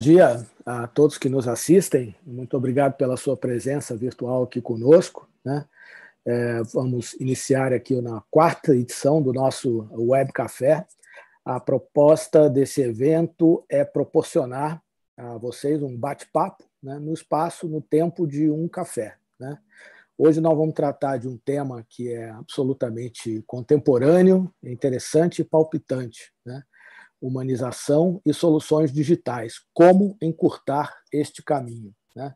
Bom dia a todos que nos assistem. Muito obrigado pela sua presença virtual aqui conosco. Né? É, vamos iniciar aqui na quarta edição do nosso Web Café. A proposta desse evento é proporcionar a vocês um bate-papo né, no espaço, no tempo de um café. Né? Hoje nós vamos tratar de um tema que é absolutamente contemporâneo, interessante e palpitante. Né? humanização e soluções digitais. Como encurtar este caminho? Né?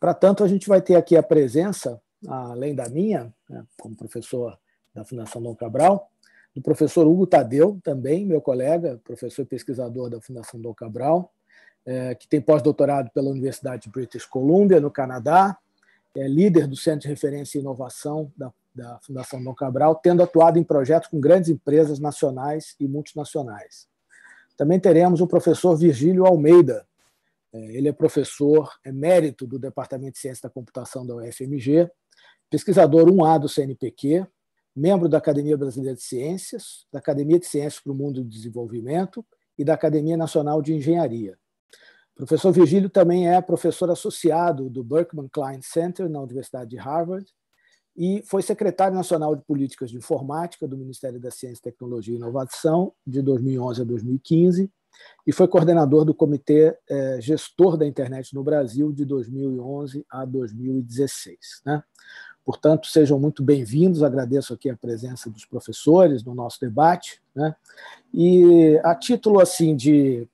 Para tanto, a gente vai ter aqui a presença, além da minha, né, como professor da Fundação Dom Cabral, do professor Hugo Tadeu, também meu colega, professor e pesquisador da Fundação Dom Cabral, é, que tem pós-doutorado pela Universidade de British Columbia, no Canadá, é líder do Centro de Referência e Inovação da, da Fundação Dom Cabral, tendo atuado em projetos com grandes empresas nacionais e multinacionais. Também teremos o professor Virgílio Almeida. É, ele é professor emérito do Departamento de Ciência da Computação da UFMG, pesquisador 1A do CNPq, membro da Academia Brasileira de Ciências, da Academia de Ciências para o Mundo do Desenvolvimento e da Academia Nacional de Engenharia. O professor Virgílio também é professor associado do Berkman Klein Center na Universidade de Harvard e foi secretário nacional de políticas de informática do Ministério da Ciência, Tecnologia e Inovação de 2011 a 2015 e foi coordenador do comitê eh, gestor da internet no Brasil de 2011 a 2016. Né? Portanto, sejam muito bem-vindos. Agradeço aqui a presença dos professores no nosso debate. Né? E a título assim de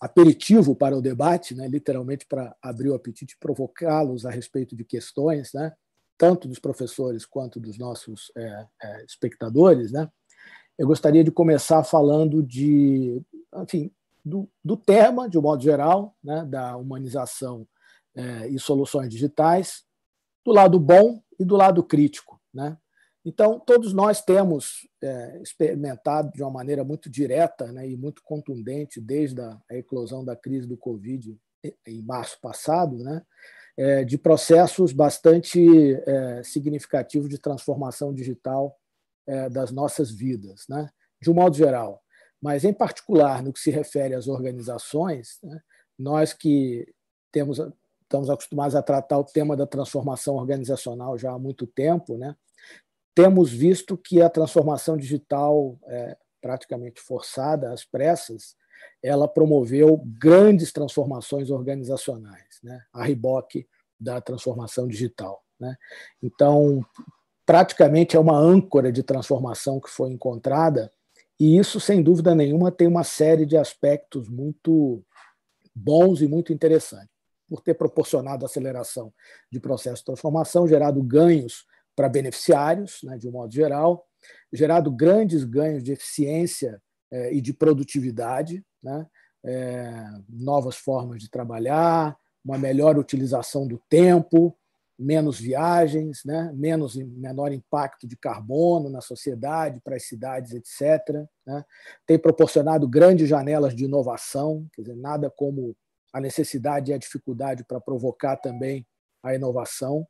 aperitivo para o debate, né? literalmente para abrir o apetite e provocá-los a respeito de questões, né? tanto dos professores quanto dos nossos é, é, espectadores, né? eu gostaria de começar falando de, enfim, do, do tema, de um modo geral, né, da humanização é, e soluções digitais, do lado bom e do lado crítico. Né? Então, todos nós temos é, experimentado de uma maneira muito direta né, e muito contundente, desde a, a eclosão da crise do Covid em março passado, né, é, de processos bastante é, significativos de transformação digital é, das nossas vidas, né? de um modo geral. Mas, em particular, no que se refere às organizações, né? nós que temos, estamos acostumados a tratar o tema da transformação organizacional já há muito tempo, né? temos visto que a transformação digital é, praticamente forçada às pressas ela promoveu grandes transformações organizacionais, né? a reboque da transformação digital. Né? Então, praticamente é uma âncora de transformação que foi encontrada, e isso, sem dúvida nenhuma, tem uma série de aspectos muito bons e muito interessantes. Por ter proporcionado aceleração de processo de transformação, gerado ganhos para beneficiários, né, de um modo geral, gerado grandes ganhos de eficiência eh, e de produtividade, né? É, novas formas de trabalhar, uma melhor utilização do tempo, menos viagens, né? menos menor impacto de carbono na sociedade, para as cidades, etc. Né? Tem proporcionado grandes janelas de inovação, quer dizer, nada como a necessidade e a dificuldade para provocar também a inovação.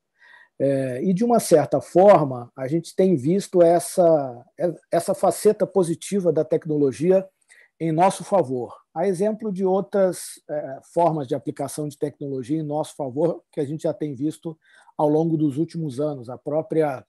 É, e, de uma certa forma, a gente tem visto essa, essa faceta positiva da tecnologia em nosso favor. A exemplo de outras é, formas de aplicação de tecnologia em nosso favor, que a gente já tem visto ao longo dos últimos anos, a própria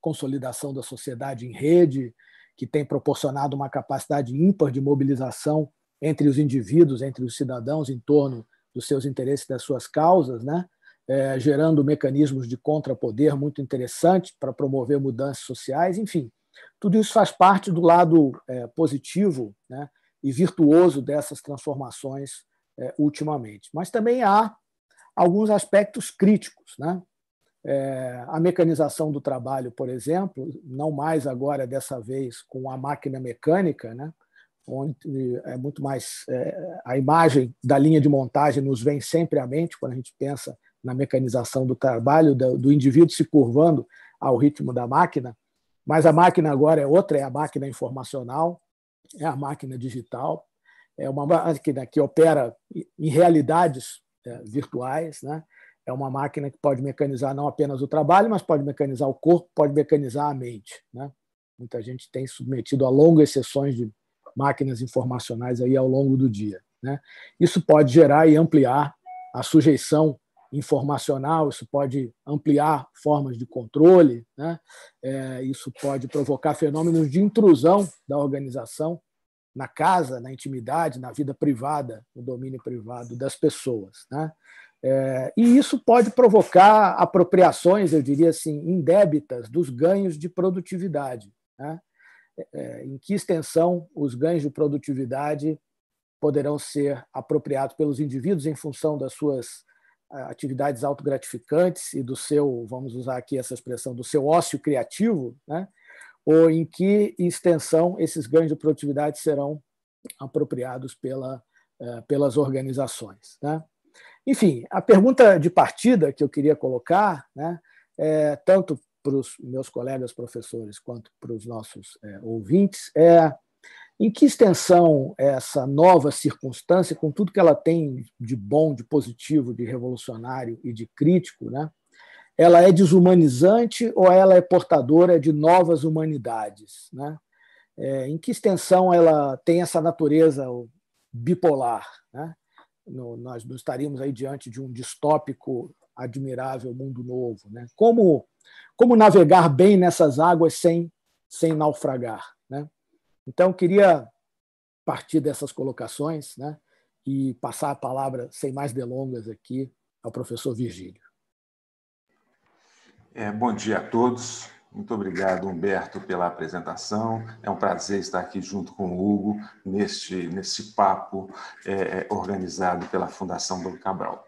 consolidação da sociedade em rede, que tem proporcionado uma capacidade ímpar de mobilização entre os indivíduos, entre os cidadãos, em torno dos seus interesses, das suas causas, né? É, gerando mecanismos de contrapoder muito interessantes para promover mudanças sociais, enfim. Tudo isso faz parte do lado é, positivo né, e virtuoso dessas transformações é, ultimamente. Mas também há alguns aspectos críticos. Né? É, a mecanização do trabalho, por exemplo, não mais agora, dessa vez, com a máquina mecânica, né? onde é muito mais é, a imagem da linha de montagem nos vem sempre à mente quando a gente pensa na mecanização do trabalho, do, do indivíduo se curvando ao ritmo da máquina, mas a máquina agora é outra, é a máquina informacional, é a máquina digital, é uma máquina que opera em realidades é, virtuais, né? é uma máquina que pode mecanizar não apenas o trabalho, mas pode mecanizar o corpo, pode mecanizar a mente. Né? Muita gente tem submetido a longas sessões de máquinas informacionais aí ao longo do dia. Né? Isso pode gerar e ampliar a sujeição informacional, isso pode ampliar formas de controle, né? É, isso pode provocar fenômenos de intrusão da organização na casa, na intimidade, na vida privada, no domínio privado das pessoas. Né? É, e isso pode provocar apropriações, eu diria assim, indébitas dos ganhos de produtividade. Né? É, é em que extensão os ganhos de produtividade poderão ser apropriados pelos indivíduos em função das suas atividades autogratificantes e do seu, vamos usar aqui essa expressão, do seu ócio criativo, né? ou em que extensão esses ganhos de produtividade serão apropriados pela, eh, pelas organizações. Né? Enfim, a pergunta de partida que eu queria colocar, né, é, tanto para os meus colegas professores quanto para os nossos é, ouvintes, é em que extensão essa nova circunstância, com tudo que ela tem de bom, de positivo, de revolucionário e de crítico, né, ela é desumanizante ou ela é portadora de novas humanidades? Né? É, em que extensão ela tem essa natureza bipolar? Né? No, nós não estaríamos aí diante de um distópico admirável mundo novo. Né? Como, como navegar bem nessas águas sem, sem naufragar? Então, queria partir dessas colocações né, e passar a palavra, sem mais delongas, aqui ao professor Virgílio. É, bom dia a todos. Muito obrigado, Humberto, pela apresentação. É um prazer estar aqui junto com o Hugo neste, nesse papo é, é organizado pela Fundação Dom Cabral.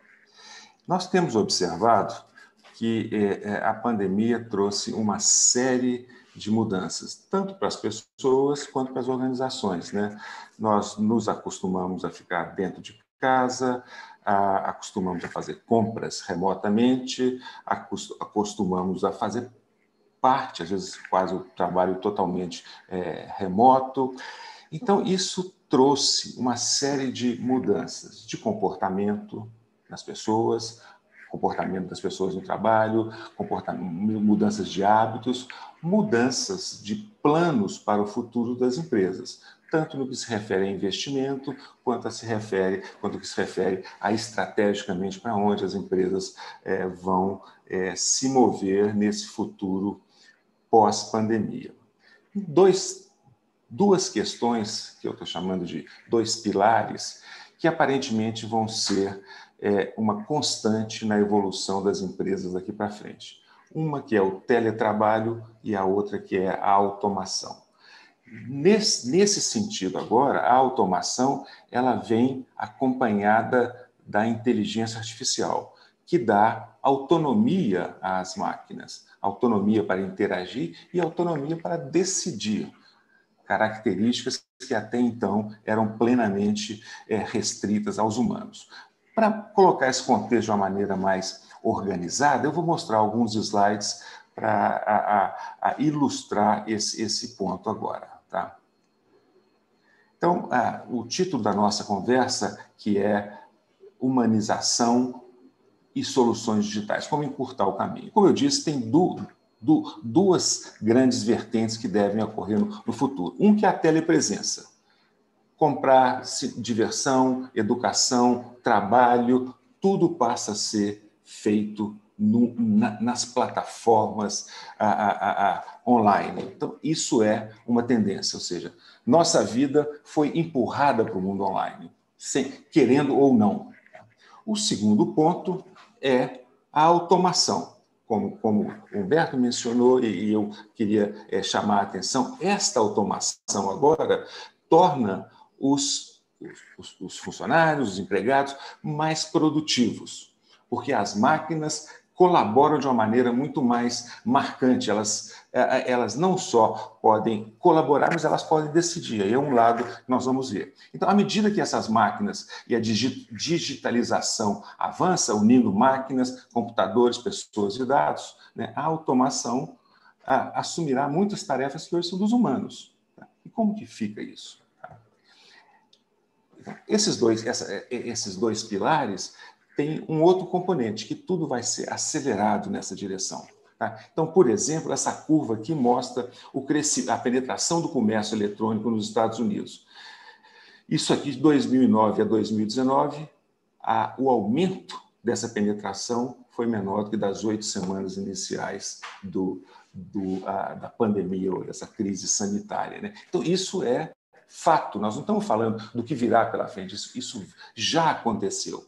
Nós temos observado que é, é a pandemia trouxe uma série de de mudanças, tanto para as pessoas quanto para as organizações. Né? Nós nos acostumamos a ficar dentro de casa, a, acostumamos a fazer compras remotamente, acostumamos a fazer parte, às vezes quase o trabalho totalmente é, remoto. Então, isso trouxe uma série de mudanças de comportamento nas pessoas, comportamento das pessoas no trabalho, mudanças de hábitos, mudanças de planos para o futuro das empresas, tanto no que se refere a investimento, quanto a se refere, quanto que se refere a estrategicamente para onde as empresas é, vão é, se mover nesse futuro pós-pandemia. Dois, duas questões que eu estou chamando de dois pilares que aparentemente vão ser é, uma constante na evolução das empresas daqui para frente. Uma que é o teletrabalho e a outra que é a automação. Nesse, nesse sentido agora, a automação ela vem acompanhada da inteligência artificial, que dá autonomia às máquinas, autonomia para interagir e autonomia para decidir características que até então eram plenamente é, restritas aos humanos. Para colocar esse contexto de uma maneira mais organizada, eu vou mostrar alguns slides para ilustrar esse, esse ponto agora. Tá? Então, o título da nossa conversa, que é Humanização e Soluções Digitais, como encurtar o caminho. Como eu disse, tem du, du, duas grandes vertentes que devem ocorrer no, no futuro. Um que é a telepresença comprar diversão, educação, trabalho, tudo passa a ser feito no, na, nas plataformas a, a, a, online. Então, isso é uma tendência, ou seja, nossa vida foi empurrada para o mundo online, sem, querendo ou não. O segundo ponto é a automação. Como, como Humberto mencionou, e, e eu queria é, chamar a atenção, esta automação agora torna os, os, os funcionários, os empregados mais produtivos, porque as máquinas colaboram de uma maneira muito mais marcante. Elas, é, é, elas não só podem colaborar, mas elas podem decidir. Aí é um lado que nós vamos ver. Então, à medida que essas máquinas e a digitalização avança, unindo máquinas, computadores, pessoas e dados, né, a automação assumirá muitas tarefas que hoje são dos humanos. E como que fica isso? Esses dois, essa, é, é, esses dois pilares têm um outro componente, que tudo vai ser acelerado nessa direção. Tá? Então, por exemplo, essa curva aqui mostra o a penetração do comércio eletrônico nos Estados Unidos. Isso aqui, de 2009 a 2019, a, o aumento dessa penetração foi menor do que das oito semanas iniciais do, do, a, da pandemia ou dessa crise sanitária. Né? Então, isso é fato, nós não estamos falando do que virá pela frente, isso, isso já aconteceu.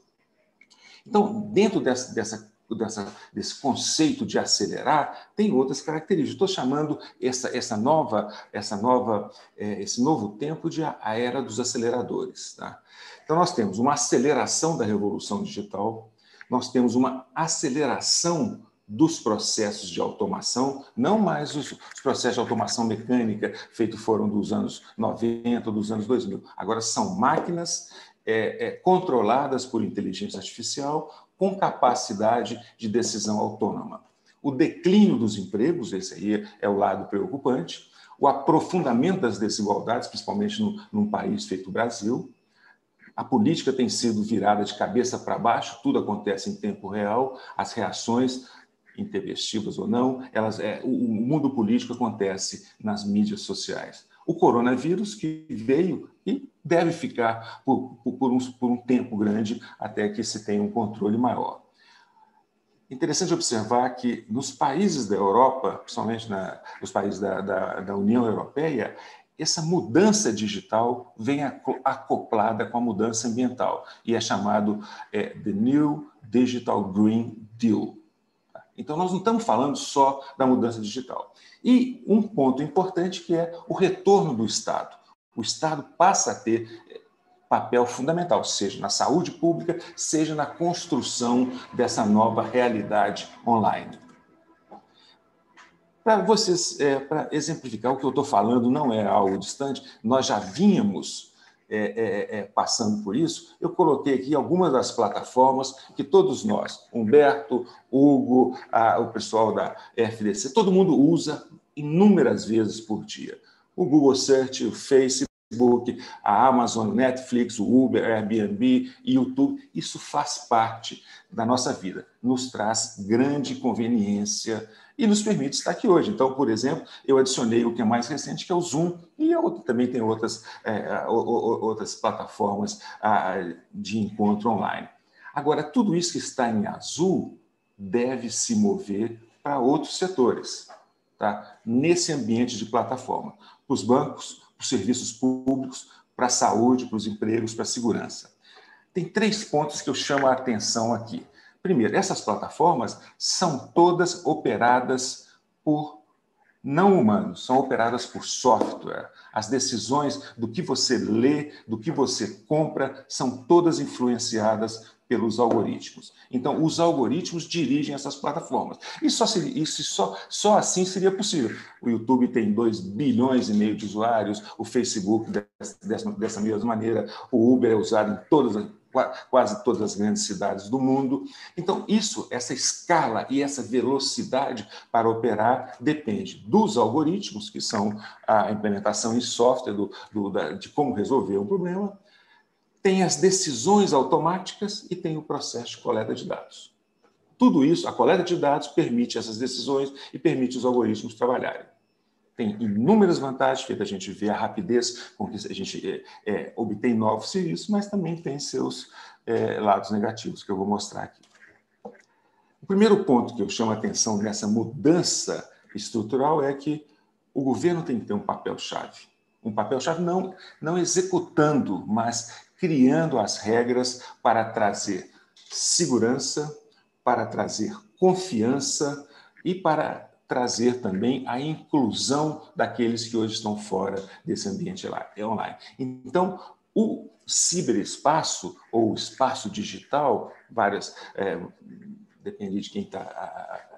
Então, dentro dessa, dessa, dessa, desse conceito de acelerar, tem outras características. Estou chamando essa, essa nova, essa nova, é, esse novo tempo de a, a era dos aceleradores. Tá? Então, nós temos uma aceleração da revolução digital, nós temos uma aceleração dos processos de automação, não mais os, processos de automação mecânica feitos foram dos anos 90, dos anos 2000. Agora são máquinas é, é, controladas por inteligência artificial com capacidade de decisão autônoma. O declínio dos empregos, esse aí é o lado preocupante, o aprofundamento das desigualdades, principalmente no, num país feito o Brasil, a política tem sido virada de cabeça para baixo, tudo acontece em tempo real, as reações intempestivas ou não, elas, é, o mundo político acontece nas mídias sociais. O coronavírus que veio e deve ficar por, por, um, por um tempo grande até que se tenha um controle maior. Interessante observar que nos países da Europa, principalmente na, nos países da, da, da União Europeia, essa mudança digital vem acoplada com a mudança ambiental e é chamado é, The New Digital Green Deal. Então, nós não estamos falando só da mudança digital. E um ponto importante que é o retorno do Estado. O Estado passa a ter eh, papel fundamental, seja na saúde pública, seja na construção dessa nova realidade online. Para vocês, é, para exemplificar o que eu estou falando, não é algo distante, nós já vínhamos é, é, é, passando por isso, eu coloquei aqui algumas das plataformas que todos nós, Humberto, Hugo, a, o pessoal da FDC, todo mundo usa inúmeras vezes por dia. O Google Search, o Facebook. Facebook, a Amazon, Netflix, o Uber, Airbnb, YouTube, isso faz parte da nossa vida, nos traz grande conveniência e nos permite estar aqui hoje. Então, por exemplo, eu adicionei o que é mais recente, que é o Zoom, e também tem outras, é, outras plataformas de encontro online. Agora, tudo isso que está em azul deve se mover para outros setores, tá? nesse ambiente de plataforma, para os bancos, os serviços públicos, para a saúde, para os empregos, para a segurança. Tem três pontos que eu chamo a atenção aqui. Primeiro, essas plataformas são todas operadas por não humanos são operadas por software. As decisões do que você lê, do que você compra, são todas influenciadas pelos algoritmos. Então, os algoritmos dirigem essas plataformas. E só, se, isso só, só assim seria possível. O YouTube tem 2 bilhões e meio de usuários, o Facebook dessa, dessa mesma maneira, o Uber é usado em todas as quase todas as grandes cidades do mundo. Então, isso, essa escala e essa velocidade para operar depende dos algoritmos, que são a implementação em software do, do, da, de como resolver um problema, tem as decisões automáticas e tem o processo de coleta de dados. Tudo isso, a coleta de dados permite essas decisões e permite os algoritmos trabalharem tem inúmeras vantagens, que a gente vê a rapidez com que a gente é, é, obtém novos serviços, mas também tem seus é, lados negativos, que eu vou mostrar aqui. O primeiro ponto que eu chamo a atenção nessa mudança estrutural é que o governo tem que ter um papel-chave. Um papel-chave não, não executando, mas criando as regras para trazer segurança, para trazer confiança e para trazer também a inclusão daqueles que hoje estão fora desse ambiente é online. Então, o ciberespaço ou espaço digital, várias, é, depende de quem está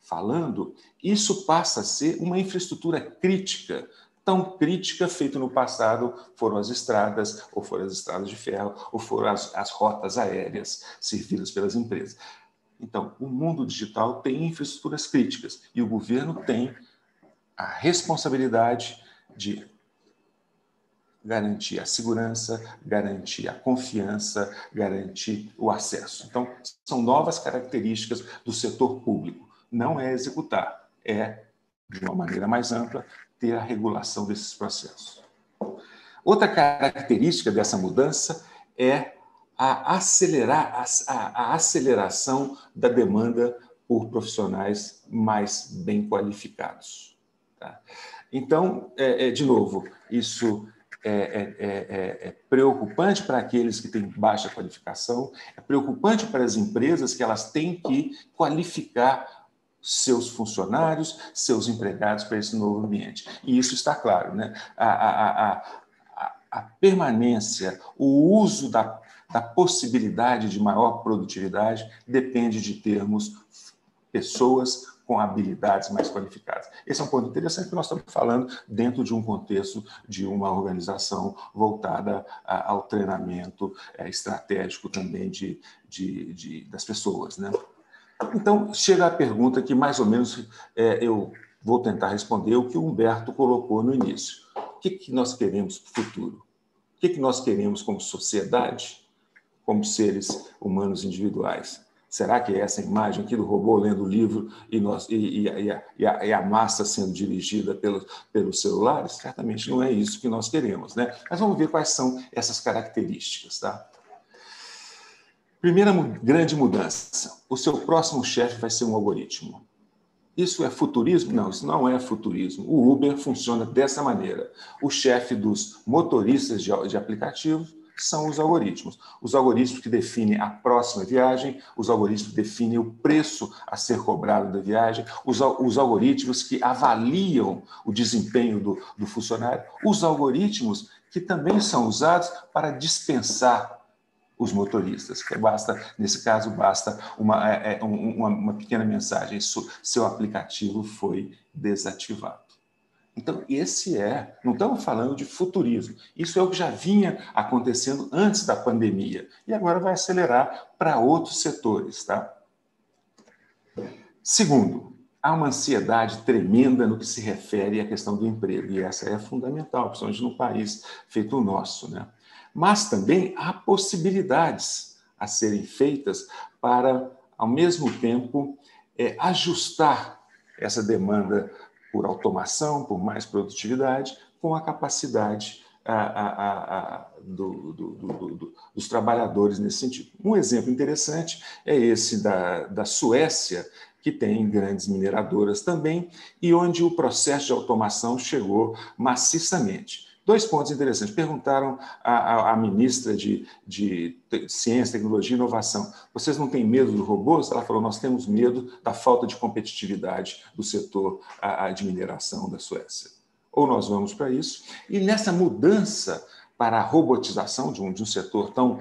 falando, isso passa a ser uma infraestrutura crítica tão crítica feita no passado foram as estradas, ou foram as estradas de ferro, ou foram as, as rotas aéreas servidas pelas empresas. Então, o mundo digital tem infraestruturas críticas e o governo tem a responsabilidade de garantir a segurança, garantir a confiança, garantir o acesso. Então, são novas características do setor público. Não é executar, é, de uma maneira mais ampla, ter a regulação desses processos. Outra característica dessa mudança é a acelerar a, a aceleração da demanda por profissionais mais bem qualificados. Tá? Então, é, é, de novo, isso é é, é, é, é preocupante para aqueles que têm baixa qualificação, é preocupante para as empresas que elas têm que qualificar seus funcionários, seus empregados para esse novo ambiente. E isso está claro, né? A, a, a, a, permanência, o uso da da possibilidade de maior produtividade depende de termos pessoas com habilidades mais qualificadas. Esse é um ponto interessante que nós estamos falando dentro de um contexto de uma organização voltada ao treinamento é, estratégico também de, de, de das pessoas. Né? Então, chega a pergunta que mais ou menos é, eu vou tentar responder o que o Humberto colocou no início. O que, que nós queremos para o futuro? O que, que nós queremos como sociedade? como seres humanos individuais. Será que é essa imagem aqui do robô lendo o livro e, nós, e, e, a, a, e, a, massa sendo dirigida pelos, pelos celulares? Certamente não é isso que nós queremos, né? Mas vamos ver quais são essas características, tá? Primeira grande mudança: o seu próximo chefe vai ser um algoritmo. Isso é futurismo? Não, isso não é futurismo. O Uber funciona dessa maneira. O chefe dos motoristas de, de aplicativos são os algoritmos. Os algoritmos que definem a próxima viagem, os algoritmos que definem o preço a ser cobrado da viagem, os, os algoritmos que avaliam o desempenho do, do funcionário, os algoritmos que também são usados para dispensar os motoristas. Que basta, nesse caso, basta uma, é, é, uma, uma pequena mensagem: seu aplicativo foi desativado. Então, esse é, não estamos falando de futurismo. Isso é o que já vinha acontecendo antes da pandemia e agora vai acelerar para outros setores, tá? Segundo, há uma ansiedade tremenda no que se refere à questão do emprego, e essa é fundamental, principalmente num país feito o nosso, né? Mas também há possibilidades a serem feitas para, ao mesmo tempo, é, ajustar essa demanda por automação, por mais produtividade, com a capacidade a, a, a, do, do, do, dos trabalhadores nesse sentido. Um exemplo interessante é esse da, da Suécia, que tem grandes mineradoras também, e onde o processo de automação chegou maciçamente. Dois pontos interessantes. Perguntaram à, ministra de, de, Ciência, Tecnologia e Inovação: vocês não têm medo dos robôs? Ela falou: nós temos medo da falta de competitividade do setor a, de mineração da Suécia. Ou nós vamos para isso. E nessa mudança para a robotização de um, de um setor tão,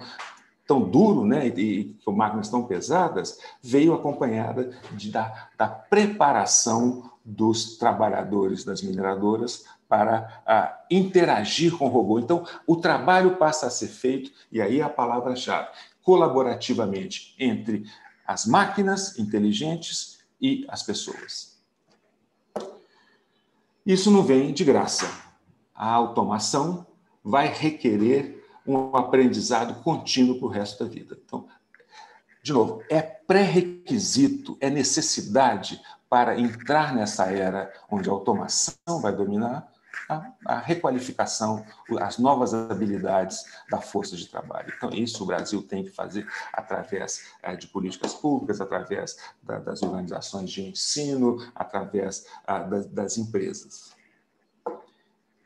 tão duro né, e, com máquinas tão pesadas, veio acompanhada de, da, da preparação dos trabalhadores das mineradoras para ah, interagir com o robô. Então, o trabalho passa a ser feito, e aí é a palavra-chave, colaborativamente entre as máquinas inteligentes e as pessoas. Isso não vem de graça. A automação vai requerer um aprendizado contínuo para o resto da vida. Então, de novo, é pré-requisito, é necessidade para entrar nessa era onde a automação vai dominar, a, a, requalificação, as novas habilidades da força de trabalho. Então, isso o Brasil tem que fazer através é, de políticas públicas, através da, das organizações de ensino, através ah, das, das, empresas.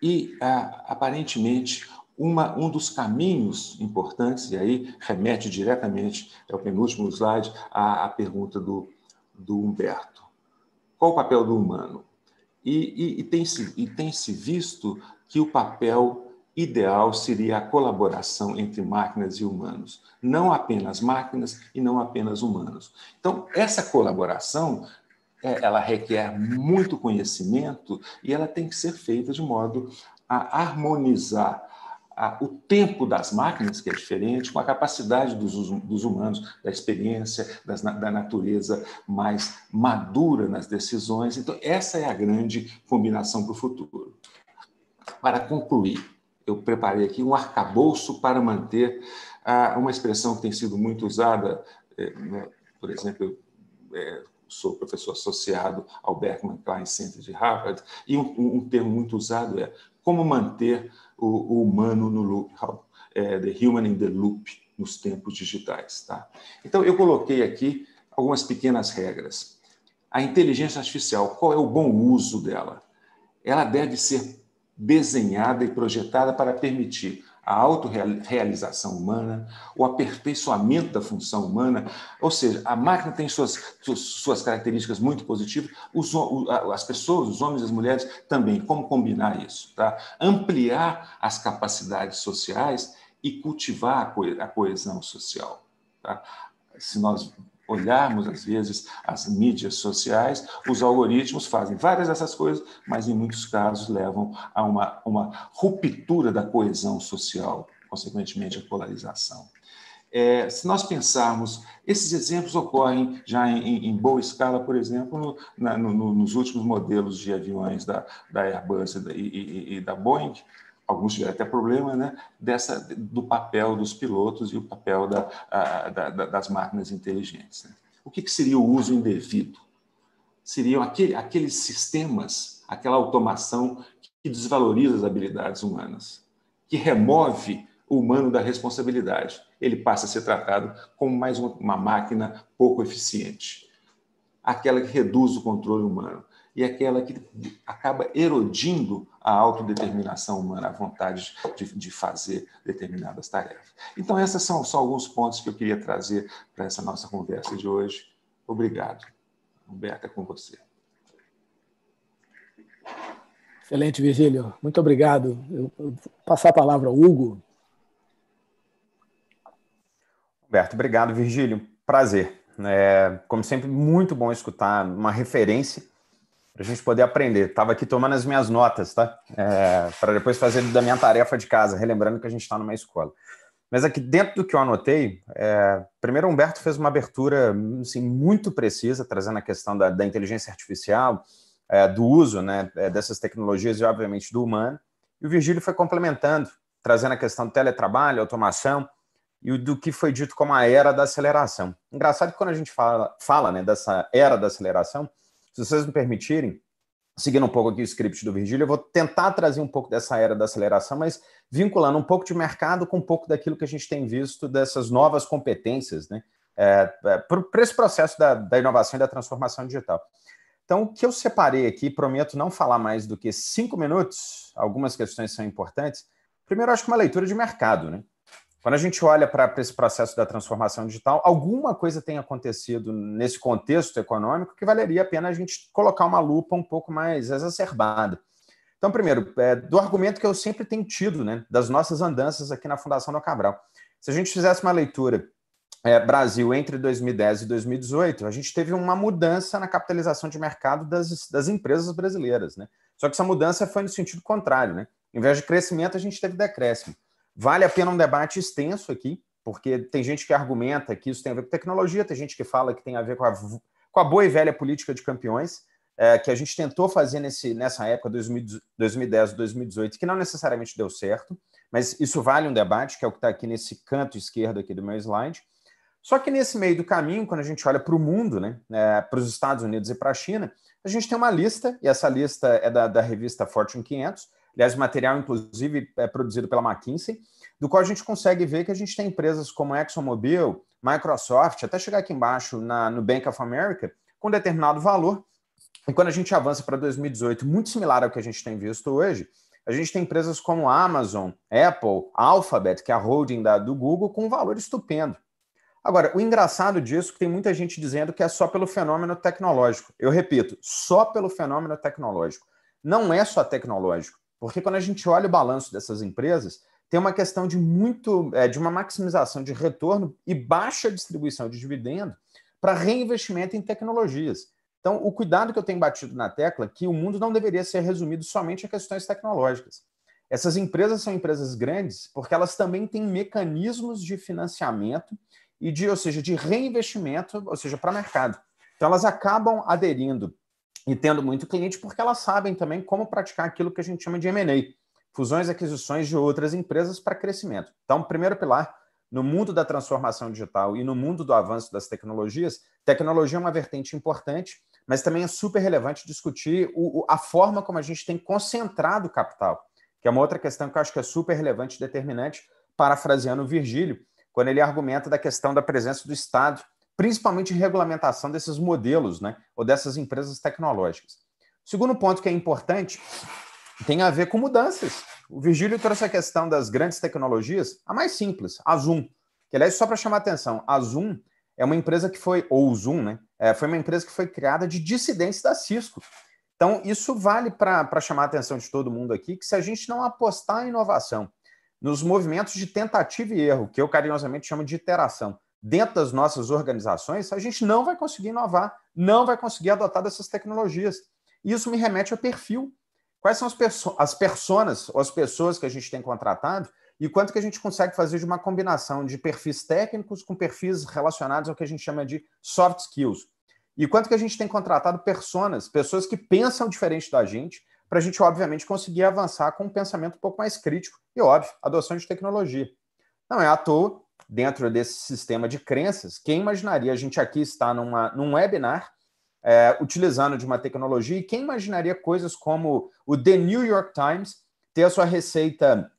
E, ah, aparentemente, uma, um dos caminhos importantes, e aí remete diretamente, é o penúltimo slide, à, à pergunta do, do Humberto qual o papel do humano? E, e, e tem-se tem visto que o papel ideal seria a colaboração entre máquinas e humanos, não apenas máquinas e não apenas humanos. Então, essa colaboração é, ela requer muito conhecimento e ela tem que ser feita de modo a harmonizar a, o tempo das máquinas, que é diferente, com a capacidade dos, dos humanos, da experiência, das, da natureza mais madura nas decisões. Então, essa é a grande combinação para o futuro. Para concluir, eu preparei aqui um arcabouço para manter a, uma expressão que tem sido muito usada, é, né, por exemplo, é, sou professor associado ao Berkman Klein Center de Harvard, e um, um, termo muito usado é como manter o, o humano no loop, é, the human in the loop nos tempos digitais. Tá? Então, eu coloquei aqui algumas pequenas regras. A inteligência artificial, qual é o bom uso dela? Ela deve ser desenhada e projetada para permitir a autorrealização humana, o aperfeiçoamento da função humana. Ou seja, a máquina tem suas, suas características muito positivas, os, as pessoas, os homens e as mulheres também. Como combinar isso? Tá? Ampliar as capacidades sociais e cultivar a, a coesão social. Tá? Se nós olharmos, às vezes, as mídias sociais, os algoritmos fazem várias dessas coisas, mas em muitos casos levam a uma, uma ruptura da coesão social, consequentemente, a polarização. É, se nós pensarmos, esses exemplos ocorrem já em, em boa escala, por exemplo, no, na, no, nos últimos modelos de aviões da, da Airbus e, e, e da Boeing, alguns tiveram até problema, né, dessa, do papel dos pilotos e o papel da, a, da, das máquinas inteligentes. Né? O que, que, seria o uso indevido? Seriam aquele, aqueles sistemas, aquela automação que desvaloriza as habilidades humanas, que remove o humano da responsabilidade. Ele passa a ser tratado como mais uma máquina pouco eficiente, aquela que reduz o controle humano, e aquela que acaba erodindo a autodeterminação humana, a vontade de, de fazer determinadas tarefas. Então, esses são só alguns pontos que eu queria trazer para essa nossa conversa de hoje. Obrigado. Humberto, é com você. Excelente, Virgílio. Muito obrigado. Eu vou passar a palavra ao Hugo. Humberto, obrigado, Virgílio. Prazer. É, como sempre, muito bom escutar uma referência para a gente poder aprender. Estava aqui tomando as minhas notas, tá? É, para depois fazer da minha tarefa de casa, relembrando que a gente está numa escola. Mas aqui dentro do que eu anotei, é, primeiro Humberto fez uma abertura assim, muito precisa, trazendo a questão da, da inteligência artificial, é, do uso né, é, dessas tecnologias e, obviamente, do humano. E o Virgílio foi complementando, trazendo a questão do teletrabalho, automação e do que foi dito como a era da aceleração. Engraçado que quando a gente fala, fala né, dessa era da aceleração, se vocês me permitirem, seguindo um pouco aqui o script do Virgílio, eu vou tentar trazer um pouco dessa era da aceleração, mas vinculando um pouco de mercado com um pouco daquilo que a gente tem visto dessas novas competências, né? É, é, para esse processo da, da, inovação e da transformação digital. Então, o que eu separei aqui, prometo não falar mais do que cinco minutos, algumas questões são importantes. Primeiro, acho que uma leitura de mercado, né? Quando a gente olha para esse processo da transformação digital, alguma coisa tem acontecido nesse contexto econômico que valeria a pena a gente colocar uma lupa um pouco mais exacerbada. Então, primeiro, é, do argumento que eu sempre tenho tido, né, das nossas andanças aqui na Fundação do Cabral. Se a gente fizesse uma leitura é, Brasil entre 2010 e 2018, a gente teve uma mudança na capitalização de mercado das, das empresas brasileiras. Né? Só que essa mudança foi no sentido contrário. Né? Em vez de crescimento, a gente teve decréscimo. Vale a pena um debate extenso aqui, porque tem gente que argumenta que isso tem a ver com tecnologia, tem gente que fala que tem a ver com a, com a boa e velha política de campeões, é, que a gente tentou fazer nesse, nessa época, 2010, 2018, que não necessariamente deu certo, mas isso vale um debate, que é o que está aqui nesse canto esquerdo aqui do meu slide. Só que nesse meio do caminho, quando a gente olha para o mundo, né, é, para os Estados Unidos e para a China, a gente tem uma lista, e essa lista é da, da revista Fortune 500, aliás, é material inclusive é produzido pela McKinsey, do qual a gente consegue ver que a gente tem empresas como ExxonMobil, Microsoft, até chegar aqui embaixo na, no Bank of America, com determinado valor. E quando a gente avança para 2018, muito similar ao que a gente tem visto hoje, a gente tem empresas como Amazon, Apple, Alphabet, que é a holding da, do Google, com um valor estupendo. Agora, o engraçado disso é que tem muita gente dizendo que é só pelo fenômeno tecnológico. Eu repito, só pelo fenômeno tecnológico. Não é só tecnológico. Porque quando a gente olha o balanço dessas empresas, tem uma questão de muito é, de uma maximização de retorno e baixa distribuição de dividendo para reinvestimento em tecnologias. Então, o cuidado que eu tenho batido na tecla é que o mundo não deveria ser resumido somente a questões tecnológicas. Essas empresas são empresas grandes porque elas também têm mecanismos de financiamento e de, ou seja, de reinvestimento, ou seja, para mercado. Então elas acabam aderindo e tendo muito cliente, porque elas sabem também como praticar aquilo que a gente chama de M&A, fusões e aquisições de outras empresas para crescimento. Então, primeiro pilar, no mundo da transformação digital e no mundo do avanço das tecnologias, tecnologia é uma vertente importante, mas também é super relevante discutir o, o, a forma como a gente tem concentrado o capital, que é uma outra questão que eu acho que é super relevante e determinante, parafraseando o Virgílio, quando ele argumenta da questão da presença do Estado principalmente regulamentação desses modelos, né, ou dessas empresas tecnológicas. O segundo ponto que é importante tem a ver com mudanças. O Virgílio trouxe a questão das grandes tecnologias, a mais simples, a Zoom. Que, aliás, só para chamar a atenção, a Zoom é uma empresa que foi, ou Zoom, né? É, foi uma empresa que foi criada de dissidentes da Cisco. Então, isso vale para chamar a atenção de todo mundo aqui, que se a gente não apostar em inovação, nos movimentos de tentativa e erro, que eu carinhosamente chamo de iteração, dentro das nossas organizações, a gente não vai conseguir inovar, não vai conseguir adotar dessas tecnologias. E isso me remete ao perfil. Quais são as, perso as personas ou as pessoas que a gente tem contratado e quanto que a gente consegue fazer de uma combinação de perfis técnicos com perfis relacionados ao que a gente chama de soft skills. E quanto que a gente tem contratado personas, pessoas que pensam diferente da gente, para a gente, obviamente, conseguir avançar com um pensamento um pouco mais crítico e, óbvio, adoção de tecnologia. Não é à toa dentro desse sistema de crenças, quem imaginaria a gente aqui estar numa, num webinar é, utilizando de uma tecnologia e quem imaginaria coisas como o The New York Times ter a sua receita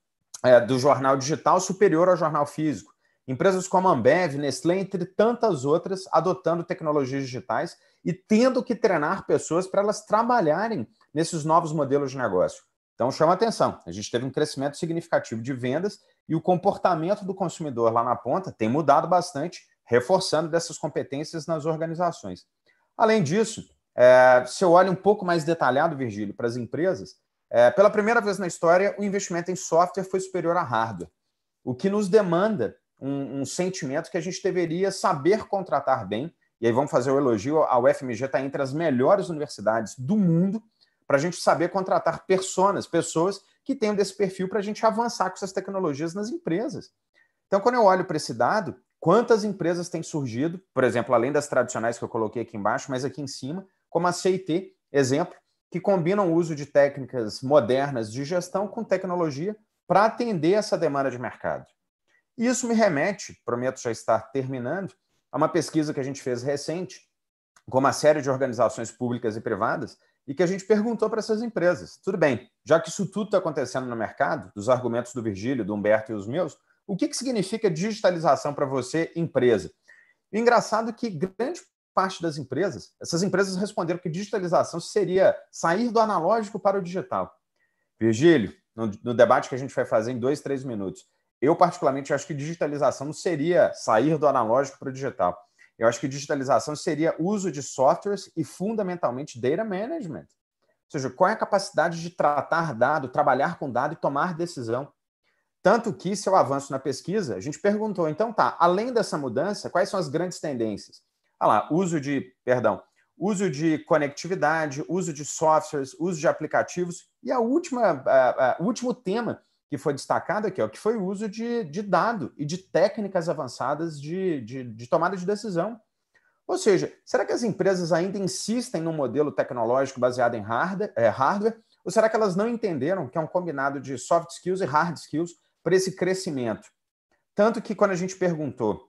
é, do jornal digital superior ao jornal físico? Empresas como Ambev, Nestlé, entre tantas outras, adotando tecnologias digitais e tendo que treinar pessoas para elas trabalharem nesses novos modelos de negócio. Então, chama atenção: a gente teve um crescimento significativo de vendas e o comportamento do consumidor lá na ponta tem mudado bastante, reforçando dessas competências nas organizações. Além disso, é, se eu olho um pouco mais detalhado, Virgílio, para as empresas, é, pela primeira vez na história, o investimento em software foi superior a hardware, o que nos demanda um, um sentimento que a gente deveria saber contratar bem. E aí vamos fazer o elogio: a UFMG está entre as melhores universidades do mundo para a gente saber contratar personas, pessoas que tenham desse perfil para a gente avançar com essas tecnologias nas empresas. Então, quando eu olho para esse dado, quantas empresas têm surgido, por exemplo, além das tradicionais que eu coloquei aqui embaixo, mas aqui em cima, como a CIT, exemplo, que combinam o uso de técnicas modernas de gestão com tecnologia para atender essa demanda de mercado. Isso me remete, prometo já estar terminando, a uma pesquisa que a gente fez recente, com uma série de organizações públicas e privadas, e que a gente perguntou para essas empresas: tudo bem, já que isso tudo está acontecendo no mercado, dos argumentos do Virgílio, do Humberto e os meus, o que, que significa digitalização para você, empresa? E engraçado que grande parte das empresas, essas empresas responderam que digitalização seria sair do analógico para o digital. Virgílio, no, no debate que a gente vai fazer em dois, três minutos, eu particularmente acho que digitalização não seria sair do analógico para o digital eu acho que digitalização seria uso de softwares e, fundamentalmente, data management. Ou seja, qual é a capacidade de tratar dado, trabalhar com dado e tomar decisão. Tanto que, se eu avanço na pesquisa, a gente perguntou, então tá, além dessa mudança, quais são as grandes tendências? Olha lá, uso de, perdão, uso de conectividade, uso de softwares, uso de aplicativos. E a última, a, a, o último tema que foi destacado aqui, ó, que foi o uso de, de dado e de técnicas avançadas de, de, de tomada de decisão. Ou seja, será que as empresas ainda insistem num modelo tecnológico baseado em hardware, é, hardware ou será que elas não entenderam que é um combinado de soft skills e hard skills para esse crescimento? Tanto que quando a gente perguntou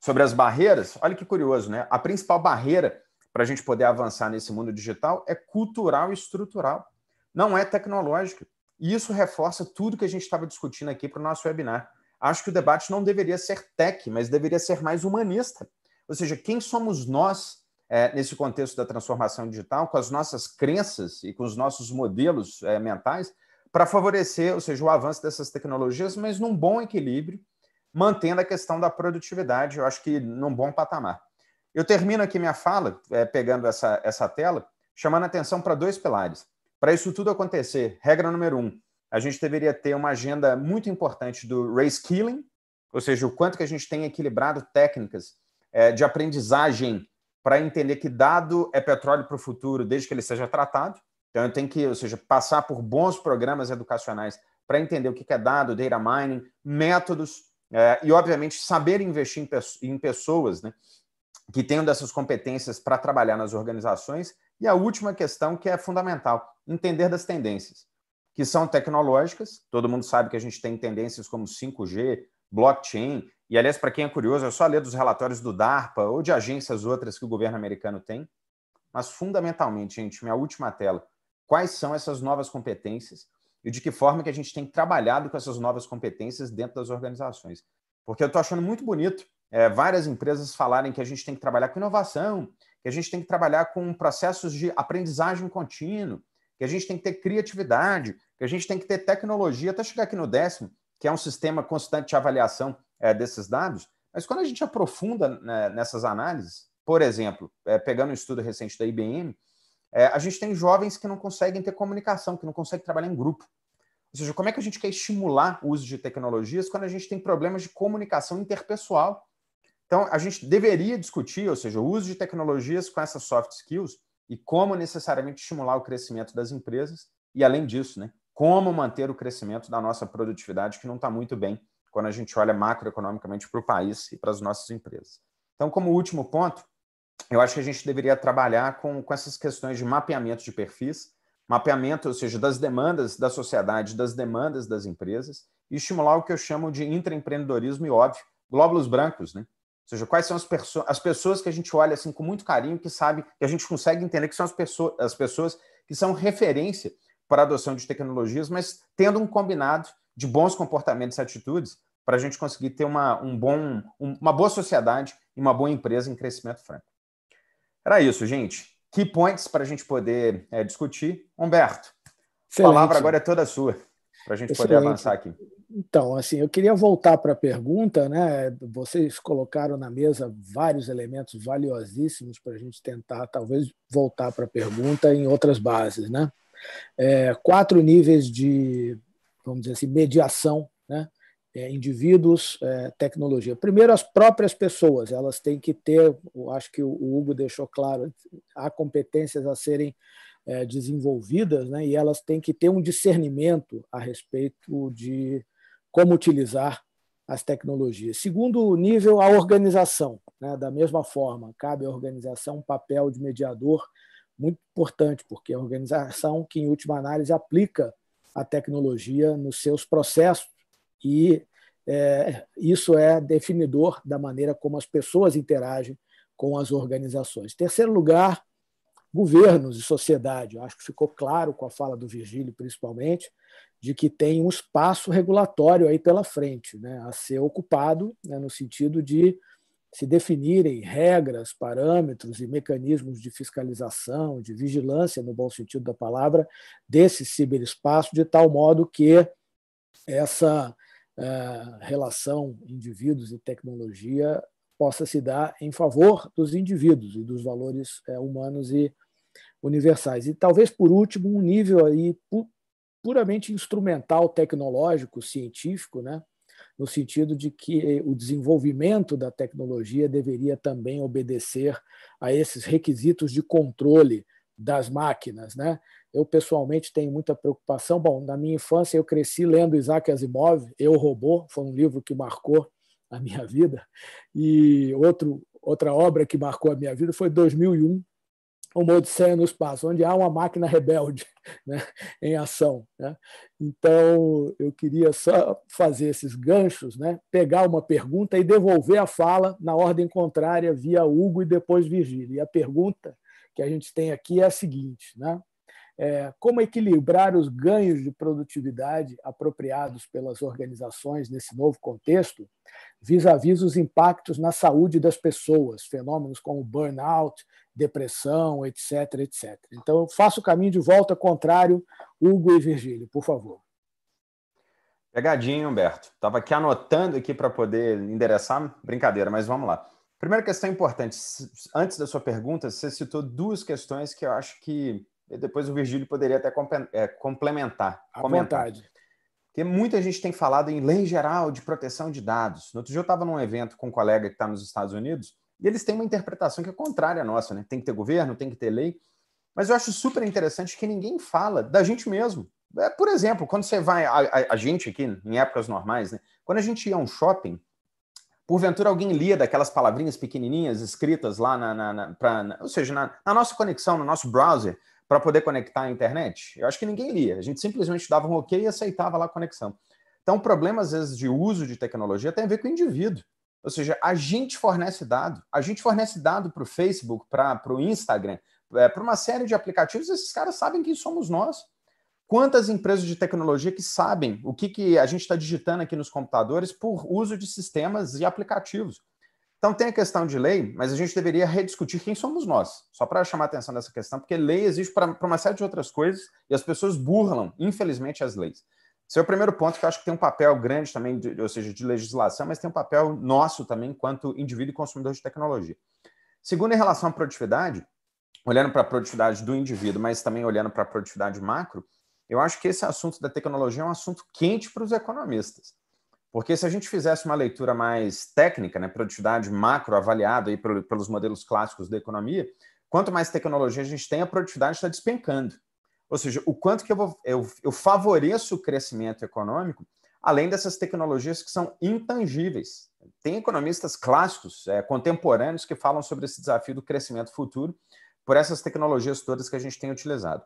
sobre as barreiras, olha que curioso, né? A principal barreira para a gente poder avançar nesse mundo digital é cultural e estrutural, não é tecnológica. E isso reforça tudo que a gente estava discutindo aqui para o nosso webinar. Acho que o debate não deveria ser tech, mas deveria ser mais humanista. Ou seja, quem somos nós é, nesse contexto da transformação digital, com as nossas crenças e com os nossos modelos é, mentais, para favorecer, ou seja, o avanço dessas tecnologias, mas num bom equilíbrio, mantendo a questão da produtividade, eu acho que num bom patamar. Eu termino aqui minha fala, é, pegando essa, essa tela, chamando atenção para dois pilares. Para isso tudo acontecer, regra número um, a gente deveria ter uma agenda muito importante do race killing, ou seja, o quanto que a gente tem equilibrado técnicas é, de aprendizagem para entender que dado é petróleo para o futuro, desde que ele seja tratado. Então, eu tenho que, ou seja, passar por bons programas educacionais para entender o que é dado, data mining, métodos, é, e, obviamente, saber investir em, em pessoas né, que tenham dessas competências para trabalhar nas organizações e a última questão que é fundamental, entender das tendências, que são tecnológicas. Todo mundo sabe que a gente tem tendências como 5G, blockchain, e aliás, para quem é curioso, é só ler dos relatórios do DARPA ou de agências outras que o governo americano tem. Mas fundamentalmente, gente, minha última tela, quais são essas novas competências e de que forma que a gente tem trabalhado com essas novas competências dentro das organizações. Porque eu estou achando muito bonito é, várias empresas falarem que a gente tem que trabalhar com inovação, que a gente tem que trabalhar com processos de aprendizagem contínua, que a gente tem que ter criatividade, que a gente tem que ter tecnologia, até chegar aqui no décimo, que é um sistema constante de avaliação é, desses dados. Mas quando a gente aprofunda né, nessas análises, por exemplo, é, pegando um estudo recente da IBM, é, a gente tem jovens que não conseguem ter comunicação, que não conseguem trabalhar em grupo. Ou seja, como é que a gente quer estimular o uso de tecnologias quando a gente tem problemas de comunicação interpessoal? Então, a gente deveria discutir, ou seja, o uso de tecnologias com essas soft skills e como necessariamente estimular o crescimento das empresas e, além disso, né, como manter o crescimento da nossa produtividade, que não está muito bem quando a gente olha macroeconomicamente para o país e para as nossas empresas. Então, como último ponto, eu acho que a gente deveria trabalhar com, com essas questões de mapeamento de perfis, mapeamento, ou seja, das demandas da sociedade, das demandas das empresas, e estimular o que eu chamo de intraempreendedorismo e, óbvio, glóbulos brancos, né? Ou seja, quais são as, as pessoas que a gente olha assim com muito carinho, que sabe, que a gente consegue entender que são as, pessoas, as pessoas que são referência para a adoção de tecnologias, mas tendo um combinado de bons comportamentos e atitudes para a gente conseguir ter uma, um bom, um, uma boa sociedade e uma boa empresa em crescimento franco. Era isso, gente. Key points para a gente poder é, discutir. Humberto, a palavra agora é toda sua para a gente Excelente. poder avançar aqui. Então, assim, eu queria voltar para a pergunta, né? Vocês colocaram na mesa vários elementos valiosíssimos para a gente tentar, talvez, voltar para a pergunta em outras bases, né? É, quatro níveis de, vamos dizer assim, mediação, né? É, indivíduos, é, tecnologia. Primeiro, as próprias pessoas, elas têm que ter, eu acho que o Hugo deixou claro, há competências a serem é, desenvolvidas, né, e elas têm que ter um discernimento a respeito de como utilizar as tecnologias. Segundo nível, a organização. Né, da mesma forma, cabe à organização um papel de mediador muito importante, porque é a organização que, em última análise, aplica a tecnologia nos seus processos e é, isso é definidor da maneira como as pessoas interagem com as organizações. Terceiro lugar, governos e sociedade. Eu acho que ficou claro com a fala do Virgílio, principalmente, de que tem um espaço regulatório aí pela frente, né, a ser ocupado, né, no sentido de se definirem regras, parâmetros e mecanismos de fiscalização, de vigilância, no bom sentido da palavra, desse ciberespaço, de tal modo que essa eh, relação indivíduos e tecnologia possa se dar em favor dos indivíduos e dos valores é, humanos e universais. E talvez, por último, um nível aí pu puramente instrumental, tecnológico, científico, né? no sentido de que o desenvolvimento da tecnologia deveria também obedecer a esses requisitos de controle das máquinas. Né? Eu, pessoalmente, tenho muita preocupação. Bom, na minha infância, eu cresci lendo Isaac Asimov, Eu, Robô, foi um livro que marcou a minha vida. E outro, outra obra que marcou a minha vida foi 2001, Uma Odisseia no Espaço, onde há uma máquina rebelde né, em ação. Né? Então, eu queria só fazer esses ganchos, né, pegar uma pergunta e devolver a fala na ordem contrária via Hugo e depois Virgílio. E a pergunta que a gente tem aqui é a seguinte, né? é, como equilibrar os ganhos de produtividade apropriados pelas organizações nesse novo contexto, vis-à-vis os impactos na saúde das pessoas, fenômenos como burnout, depressão, etc, etc. Então, faça faço o caminho de volta contrário, Hugo e Virgílio, por favor. Pegadinho, Humberto. Estava aqui anotando aqui para poder endereçar. Brincadeira, mas vamos lá. Primeira questão importante. Antes da sua pergunta, você citou duas questões que eu acho que e depois o Virgílio poderia até é, complementar. À comentar. vontade. Porque muita gente tem falado em lei geral de proteção de dados. No outro dia eu estava num evento com um colega que está nos Estados Unidos e eles têm uma interpretação que é contrária à nossa, né? Tem que ter governo, tem que ter lei. Mas eu acho super interessante que ninguém fala da gente mesmo. É, por exemplo, quando você vai, a, a, a, gente aqui, em épocas normais, né? Quando a gente ia a um shopping, porventura alguém lia daquelas palavrinhas pequenininhas escritas lá na, na, na, pra, na ou seja, na, na nossa conexão, no nosso browser, para poder conectar à internet? Eu acho que ninguém lia. A gente simplesmente dava um ok e aceitava lá a conexão. Então, o problema, às vezes, de uso de tecnologia tem a ver com o indivíduo. Ou seja, a gente fornece dado. A gente fornece dado para o Facebook, para o Instagram, é, para uma série de aplicativos. Esses caras sabem quem somos nós. Quantas empresas de tecnologia que sabem o que, que a gente está digitando aqui nos computadores por uso de sistemas e aplicativos? Então tem a questão de lei, mas a gente deveria rediscutir quem somos nós, só para chamar a atenção dessa questão, porque lei existe para uma série de outras coisas e as pessoas burlam, infelizmente, as leis. Esse é o primeiro ponto que eu acho que tem um papel grande também, de, ou seja, de legislação, mas tem um papel nosso também enquanto indivíduo e consumidor de tecnologia. Segundo, em relação à produtividade, olhando para a produtividade do indivíduo, mas também olhando para a produtividade macro, eu acho que esse assunto da tecnologia é um assunto quente para os economistas. Porque se a gente fizesse uma leitura mais técnica, né, produtividade macro avaliada aí pelos modelos clássicos da economia, quanto mais tecnologia a gente tem, a produtividade está despencando. Ou seja, o quanto que eu, vou, eu, eu favoreço o crescimento econômico, além dessas tecnologias que são intangíveis. Tem economistas clássicos, é, contemporâneos, que falam sobre esse desafio do crescimento futuro por essas tecnologias todas que a gente tem utilizado.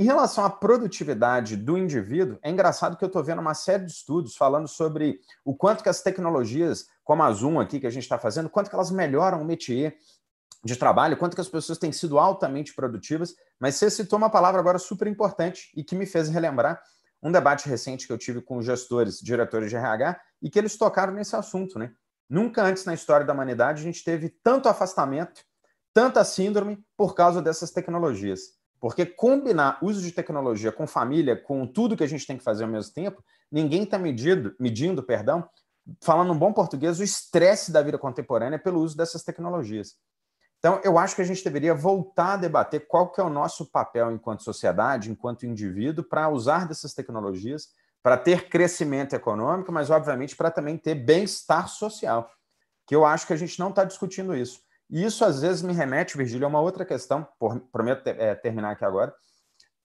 Em relação à produtividade do indivíduo, é engraçado que eu estou vendo uma série de estudos falando sobre o quanto que as tecnologias, como a Zoom aqui que a gente está fazendo, quanto que elas melhoram o métier de trabalho, quanto que as pessoas têm sido altamente produtivas, mas você citou uma palavra agora super importante e que me fez relembrar um debate recente que eu tive com gestores, diretores de RH, e que eles tocaram nesse assunto, né? Nunca antes na história da humanidade a gente teve tanto afastamento, tanta síndrome por causa dessas tecnologias. Porque combinar uso de tecnologia com família, com tudo que a gente tem que fazer ao mesmo tempo, ninguém está medindo, medindo, perdão, falando um bom português, o estresse da vida contemporânea é pelo uso dessas tecnologias. Então, eu acho que a gente deveria voltar a debater qual que é o nosso papel enquanto sociedade, enquanto indivíduo, para usar dessas tecnologias, para ter crescimento econômico, mas, obviamente, para também ter bem-estar social, que eu acho que a gente não está discutindo isso. E isso às vezes me remete, Virgílio, a uma outra questão, por, prometo é, terminar aqui agora,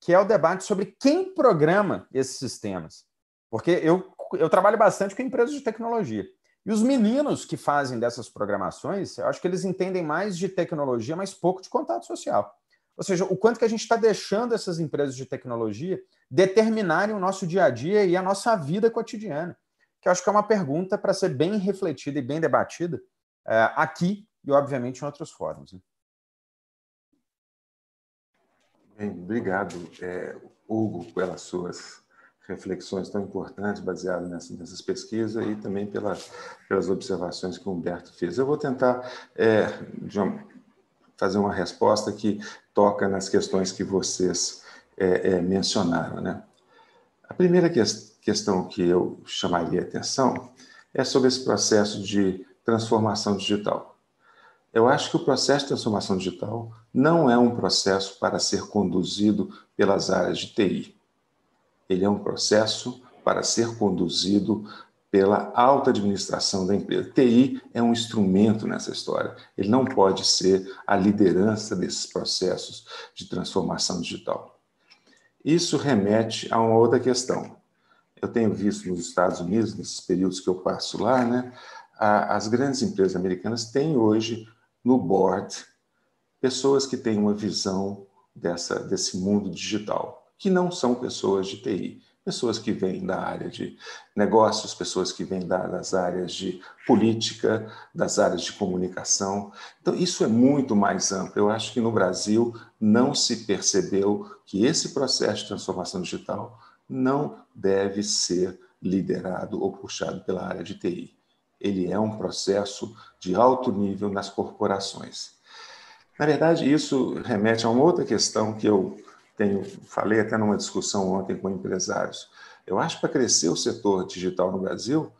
que é o debate sobre quem programa esses sistemas. Porque eu, eu trabalho bastante com empresas de tecnologia. E os meninos que fazem dessas programações, eu acho que eles entendem mais de tecnologia, mas pouco de contato social. Ou seja, o quanto que a gente está deixando essas empresas de tecnologia determinarem o nosso dia a dia e a nossa vida cotidiana. Que eu acho que é uma pergunta para ser bem refletida e bem debatida é, aqui e, obviamente, em outras formas. Né? Bem, obrigado, é, Hugo, pelas suas reflexões tão importantes baseadas nessas, nessas pesquisas e também pelas, pelas observações que o Humberto fez. Eu vou tentar é, fazer uma resposta que toca nas questões que vocês é, é mencionaram. Né? A primeira que questão que eu chamaria atenção é sobre esse processo de transformação digital. Eu acho que o processo de transformação digital não é um processo para ser conduzido pelas áreas de TI. Ele é um processo para ser conduzido pela alta administração da empresa. TI é um instrumento nessa história. Ele não pode ser a liderança desses processos de transformação digital. Isso remete a uma outra questão. Eu tenho visto nos Estados Unidos, nesses períodos que eu passo lá, né, as grandes empresas americanas têm hoje no board pessoas que têm uma visão dessa, desse mundo digital, que não são pessoas de TI, pessoas que vêm da área de negócios, pessoas que vêm da, das áreas de política, das áreas de comunicação. Então, isso é muito mais amplo. Eu acho que no Brasil não se percebeu que esse processo de transformação digital não deve ser liderado ou puxado pela área de TI ele é um processo de alto nível nas corporações. Na verdade, isso remete a uma outra questão que eu tenho, falei até numa discussão ontem com empresários. Eu acho que para crescer o setor digital no Brasil,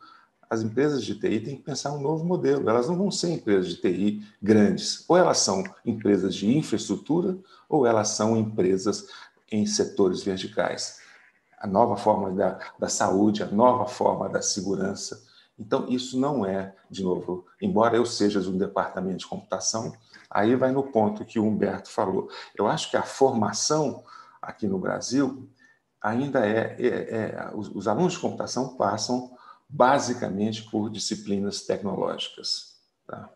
as empresas de TI têm que pensar um novo modelo. Elas não vão ser empresas de TI grandes. Ou elas são empresas de infraestrutura, ou elas são empresas em setores verticais. A nova forma da, da saúde, a nova forma da segurança, então, isso não é, de novo, embora eu seja de um departamento de computação, aí vai no ponto que o Humberto falou. Eu acho que a formação aqui no Brasil ainda é. é, é os, os alunos de computação passam basicamente por disciplinas tecnológicas. Tá?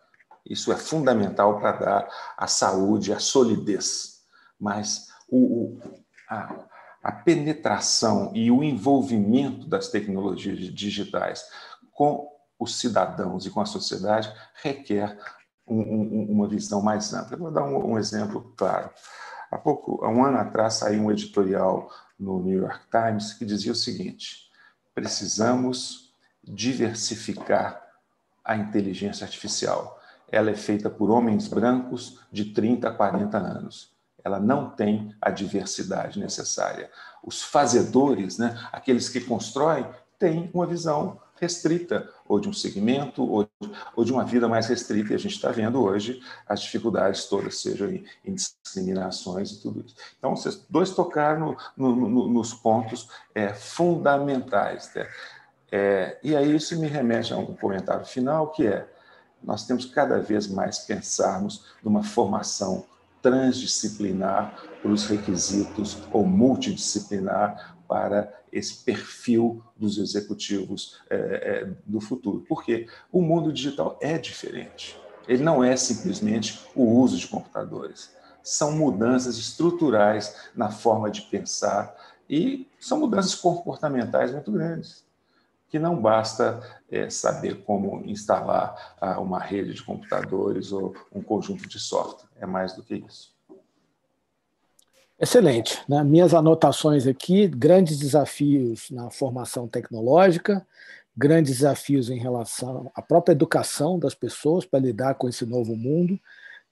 Isso é fundamental para dar a saúde, a solidez, mas o, o a, a penetração e o envolvimento das tecnologias digitais com os cidadãos e com a sociedade requer um, um, uma visão mais ampla. Eu vou dar um, um, exemplo claro. Há pouco, há um ano atrás, saiu um editorial no New York Times que dizia o seguinte: precisamos diversificar a inteligência artificial. Ela é feita por homens brancos de 30 a 40 anos ela não tem a diversidade necessária. Os fazedores, né, aqueles que constroem, têm uma visão restrita, ou de um segmento, ou, ou de uma vida mais restrita, e a gente está vendo hoje as dificuldades todas, sejam em, em discriminações e tudo isso. Então, vocês dois tocaram no, no, no, nos pontos é, fundamentais. Né? É, e aí isso me remete a um comentário final, que é, nós temos que cada vez mais pensarmos numa formação transdisciplinar para os requisitos ou multidisciplinar para esse perfil dos executivos é, é, do futuro. Porque o mundo digital é diferente. Ele não é simplesmente o uso de computadores. São mudanças estruturais na forma de pensar e são mudanças comportamentais muito grandes que não basta é, saber como instalar ah, uma rede de computadores ou um conjunto de software, é mais do que isso. Excelente. Né? Minhas anotações aqui: grandes desafios na formação tecnológica, grandes desafios em relação à própria educação das pessoas para lidar com esse novo mundo,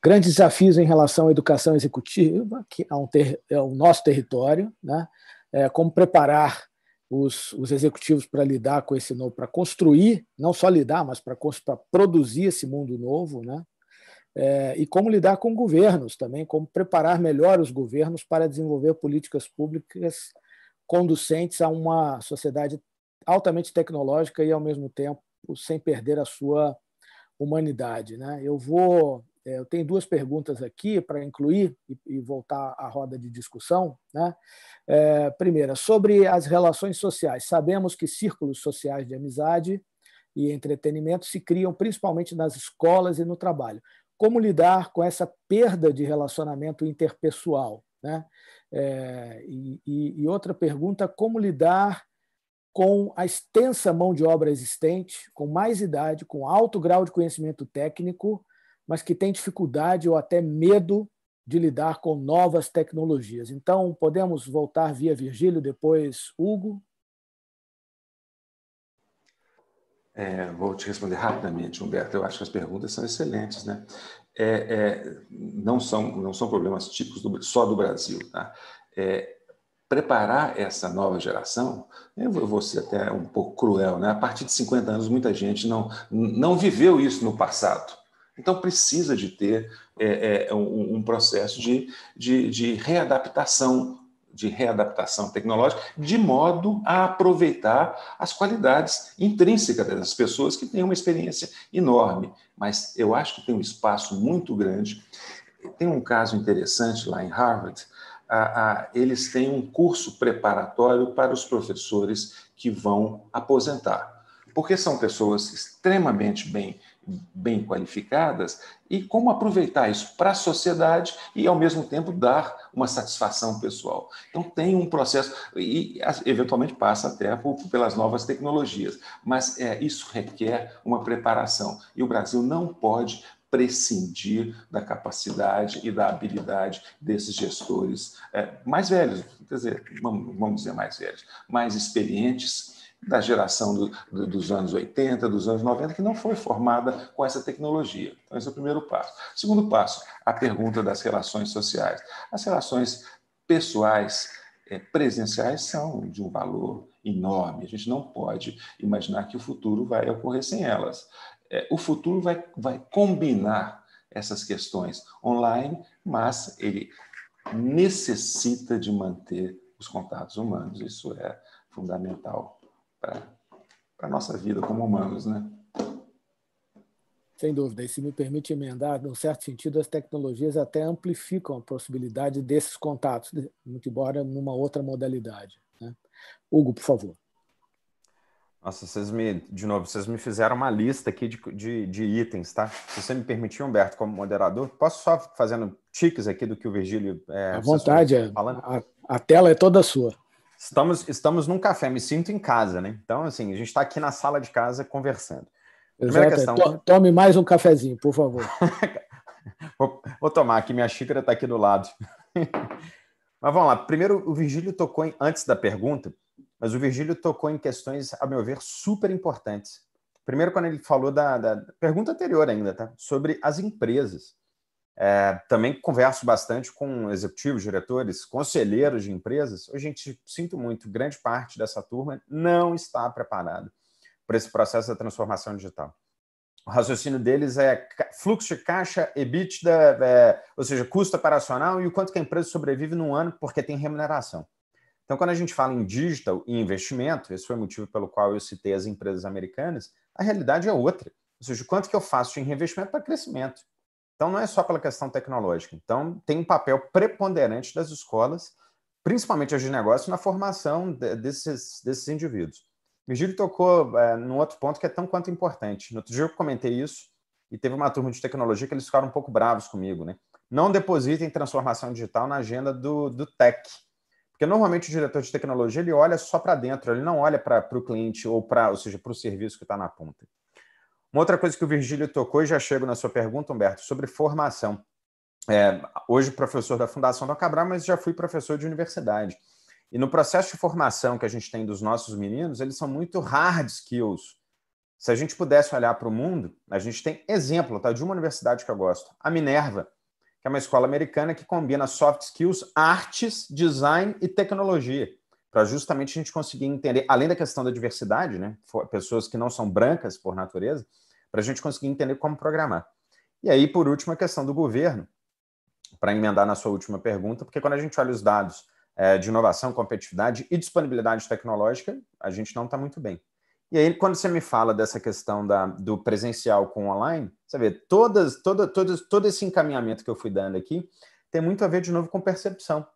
grandes desafios em relação à educação executiva, que é, um ter, é o nosso território, né? É, como preparar os, os executivos para lidar com esse novo, para construir, não só lidar, mas para produzir esse mundo novo, né? É, e como lidar com governos também, como preparar melhor os governos para desenvolver políticas públicas conducentes a uma sociedade altamente tecnológica e, ao mesmo tempo, sem perder a sua humanidade. Né? Eu vou. É, eu tenho duas perguntas aqui para incluir e, voltar à roda de discussão. Né? É, primeira, sobre as relações sociais. Sabemos que círculos sociais de amizade e entretenimento se criam principalmente nas escolas e no trabalho como lidar com essa perda de relacionamento interpessoal. Né? É, e, e, outra pergunta, como lidar com a extensa mão de obra existente, com mais idade, com alto grau de conhecimento técnico, mas que tem dificuldade ou até medo de lidar com novas tecnologias. Então, podemos voltar via Virgílio, depois Hugo, É, vou te responder rapidamente, Humberto. Eu acho que as perguntas são excelentes, né? É, é, não, são, não são problemas típicos do, só do Brasil. Tá? É, preparar essa nova geração, eu vou ser até um pouco cruel, né? a partir de 50 anos, muita gente não, não viveu isso no passado. Então, precisa de ter é, é, um, um, processo de, de, de readaptação de readaptação tecnológica, de modo a aproveitar as qualidades intrínsecas das pessoas que têm uma experiência enorme. Mas eu acho que tem um espaço muito grande. Tem um caso interessante lá em Harvard. Ah, ah, eles têm um curso preparatório para os professores que vão aposentar, porque são pessoas extremamente bem bem qualificadas e como aproveitar isso para a sociedade e, ao mesmo tempo, dar uma satisfação pessoal. Então, tem um processo, e eventualmente passa até pelas novas tecnologias, mas é, isso requer uma preparação e o Brasil não pode prescindir da capacidade e da habilidade desses gestores é, mais velhos, quer dizer, vamos dizer mais velhos, mais experientes da geração do, do, dos anos 80, dos anos 90, que não foi formada com essa tecnologia. Então, esse é o primeiro passo. Segundo passo, a pergunta das relações sociais. As relações pessoais é, presenciais são de um valor enorme. A gente não pode imaginar que o futuro vai ocorrer sem elas. É, o futuro vai, vai combinar essas questões online, mas ele necessita de manter os contatos humanos. Isso é fundamental para a nossa vida como humanos, né? Sem dúvida. E se me permite emendar, num certo sentido, as tecnologias até amplificam a possibilidade desses contatos, muito embora numa outra modalidade. Né? Hugo, por favor. Nossa, vocês me, de novo, vocês me fizeram uma lista aqui de, de, de, itens, tá? Se você me permitir, Humberto, como moderador, posso só fazendo tiques aqui do que o Virgílio. É, à vontade, é, falando? A, a, tela é toda sua. Estamos, estamos num café, me sinto em casa, né? Então, assim, a gente está aqui na sala de casa conversando. Primeira Exato. É, questão. Tome mais um cafezinho, por favor. vou, vou, tomar aqui, minha xícara está aqui do lado. mas vamos lá. Primeiro, o Virgílio tocou em, antes da pergunta, mas o Virgílio tocou em questões, a meu ver, super importantes. Primeiro, quando ele falou da, da pergunta anterior ainda, tá? Sobre as empresas. É, também converso bastante com executivos, diretores, conselheiros de empresas. Hoje, gente, sinto muito, grande parte dessa turma não está preparada para esse processo da transformação digital. O raciocínio deles é fluxo de caixa, EBITDA, é, ou seja, custo operacional e o quanto que a empresa sobrevive num ano porque tem remuneração. Então, quando a gente fala em digital e investimento, esse foi o motivo pelo qual eu citei as empresas americanas, a realidade é outra. Ou seja, quanto que eu faço em reinvestimento para crescimento. Então, não é só pela questão tecnológica. Então, tem um papel preponderante das escolas, principalmente as de negócio, na formação de, desses, desses indivíduos. Virgílio tocou é, num outro ponto que é tão quanto importante. No outro dia eu comentei isso e teve uma turma de tecnologia que eles ficaram um pouco bravos comigo. Né? Não depositem transformação digital na agenda do, do tech. Porque normalmente o diretor de tecnologia ele olha só para dentro, ele não olha para o cliente ou para, ou seja, para o serviço que está na ponta. Uma outra coisa que o Virgílio tocou, e já chego na sua pergunta, Humberto, sobre formação. É, hoje professor da Fundação do Cabral, mas já fui professor de universidade. E no processo de formação que a gente tem dos nossos meninos, eles são muito hard skills. Se a gente pudesse olhar para o mundo, a gente tem exemplo tá, de uma universidade que eu gosto, a Minerva, que é uma escola americana que combina soft skills, artes, design e tecnologia para justamente a gente conseguir entender, além da questão da diversidade, né, pessoas que não são brancas por natureza, para a gente conseguir entender como programar. E aí, por último, a questão do governo, para emendar na sua última pergunta, porque quando a gente olha os dados é, de inovação, competitividade e disponibilidade tecnológica, a gente não está muito bem. E aí, quando você me fala dessa questão da, do presencial com online, você vê, todas, toda, todas, todo esse encaminhamento que eu fui dando aqui tem muito a ver, de novo, com percepção.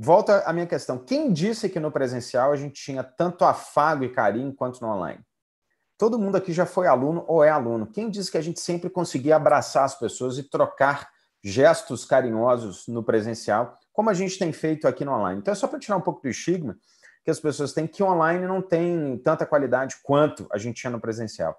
Volta à minha questão. Quem disse que no presencial a gente tinha tanto afago e carinho quanto no online? Todo mundo aqui já foi aluno ou é aluno. Quem disse que a gente sempre conseguia abraçar as pessoas e trocar gestos carinhosos no presencial, como a gente tem feito aqui no online? Então, é só para tirar um pouco do estigma que as pessoas têm que online não tem tanta qualidade quanto a gente tinha no presencial.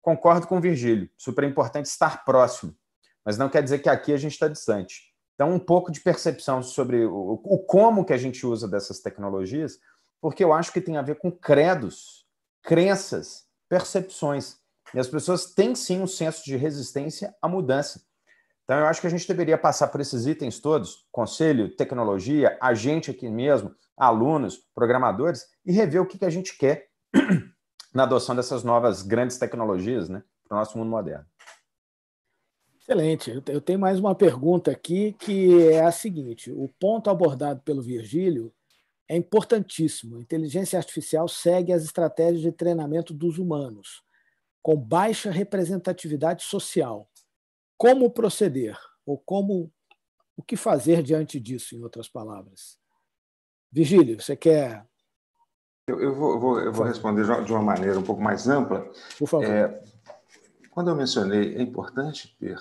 Concordo com o Virgílio, super importante estar próximo, mas não quer dizer que aqui a gente está distante. Então, um pouco de percepção sobre o, o como que a gente usa dessas tecnologias, porque eu acho que tem a ver com credos, crenças, percepções. E as pessoas têm sim um senso de resistência à mudança. Então, eu acho que a gente deveria passar por esses itens todos: conselho, tecnologia, a gente aqui mesmo, alunos, programadores, e rever o que a gente quer na adoção dessas novas grandes tecnologias né, para o nosso mundo moderno. Excelente. Eu tenho mais uma pergunta aqui que é a seguinte: o ponto abordado pelo Virgílio é importantíssimo. A inteligência artificial segue as estratégias de treinamento dos humanos, com baixa representatividade social. Como proceder? Ou como o que fazer diante disso, em outras palavras? Virgílio, você quer eu, eu, vou, eu, vou, responder de uma maneira um pouco mais ampla. Por favor. É, quando eu mencionei, é importante ter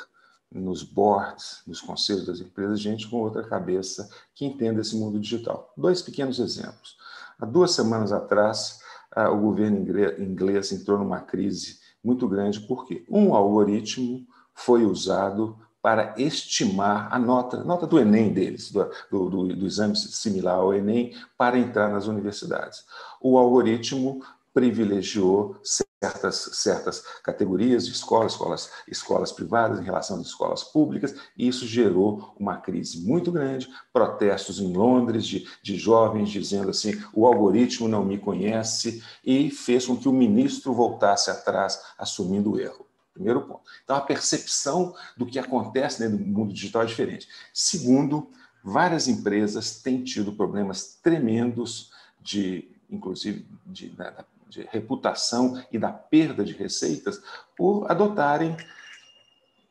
nos boards, nos conselhos das empresas, gente com outra cabeça que entenda esse mundo digital. Dois pequenos exemplos. Há duas semanas atrás, ah, o governo inglês entrou numa crise muito grande, porque um algoritmo foi usado para estimar a nota, nota do Enem deles, do, do, do, exame similar ao Enem, para entrar nas universidades. O algoritmo privilegiou certas, certas categorias de escolas, escolas, escolas privadas em relação às escolas públicas, e isso gerou uma crise muito grande, protestos em Londres de, de jovens dizendo assim, o algoritmo não me conhece, e fez com que o ministro voltasse atrás, assumindo o erro. Primeiro ponto. Então, a percepção do que acontece no mundo digital é diferente. Segundo, várias empresas têm tido problemas tremendos de inclusive de, da, de reputação e da perda de receitas por adotarem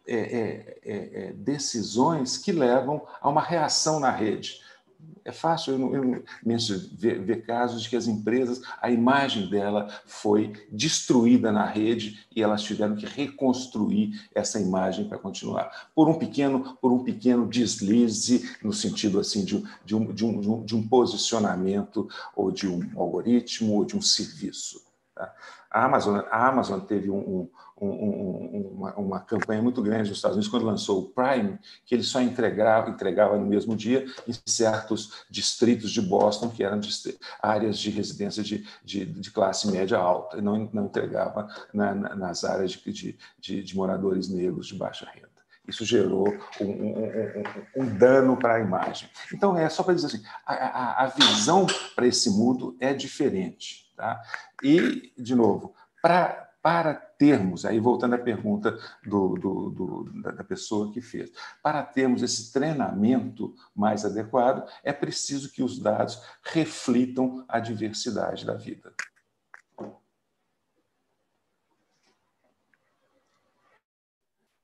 é, é, é, é decisões que levam a uma reação na rede. É fácil, eu eu ver, ver, casos de que as empresas, a imagem dela foi destruída na rede e elas tiveram que reconstruir essa imagem para continuar. Por um pequeno, por um pequeno deslize, no sentido assim de, de, um, de, um, de um, posicionamento ou de um algoritmo ou de um serviço. Tá? A, Amazon, a Amazon teve um uma, uma, campanha muito grande nos Estados Unidos quando lançou o Prime, que ele só entregava, entregava no mesmo dia em certos distritos de Boston, que eram áreas de residência de, de, de classe média alta, e não, não entregava na, na, nas áreas de, de, de moradores negros de baixa renda. Isso gerou um, um, um, um dano para a imagem. Então, é só para dizer assim: a, a, a visão para esse mundo é diferente. Tá? E, de novo, para para termos, aí voltando à pergunta do, do, do, da pessoa que fez, para termos esse treinamento mais adequado, é preciso que os dados reflitam a diversidade da vida.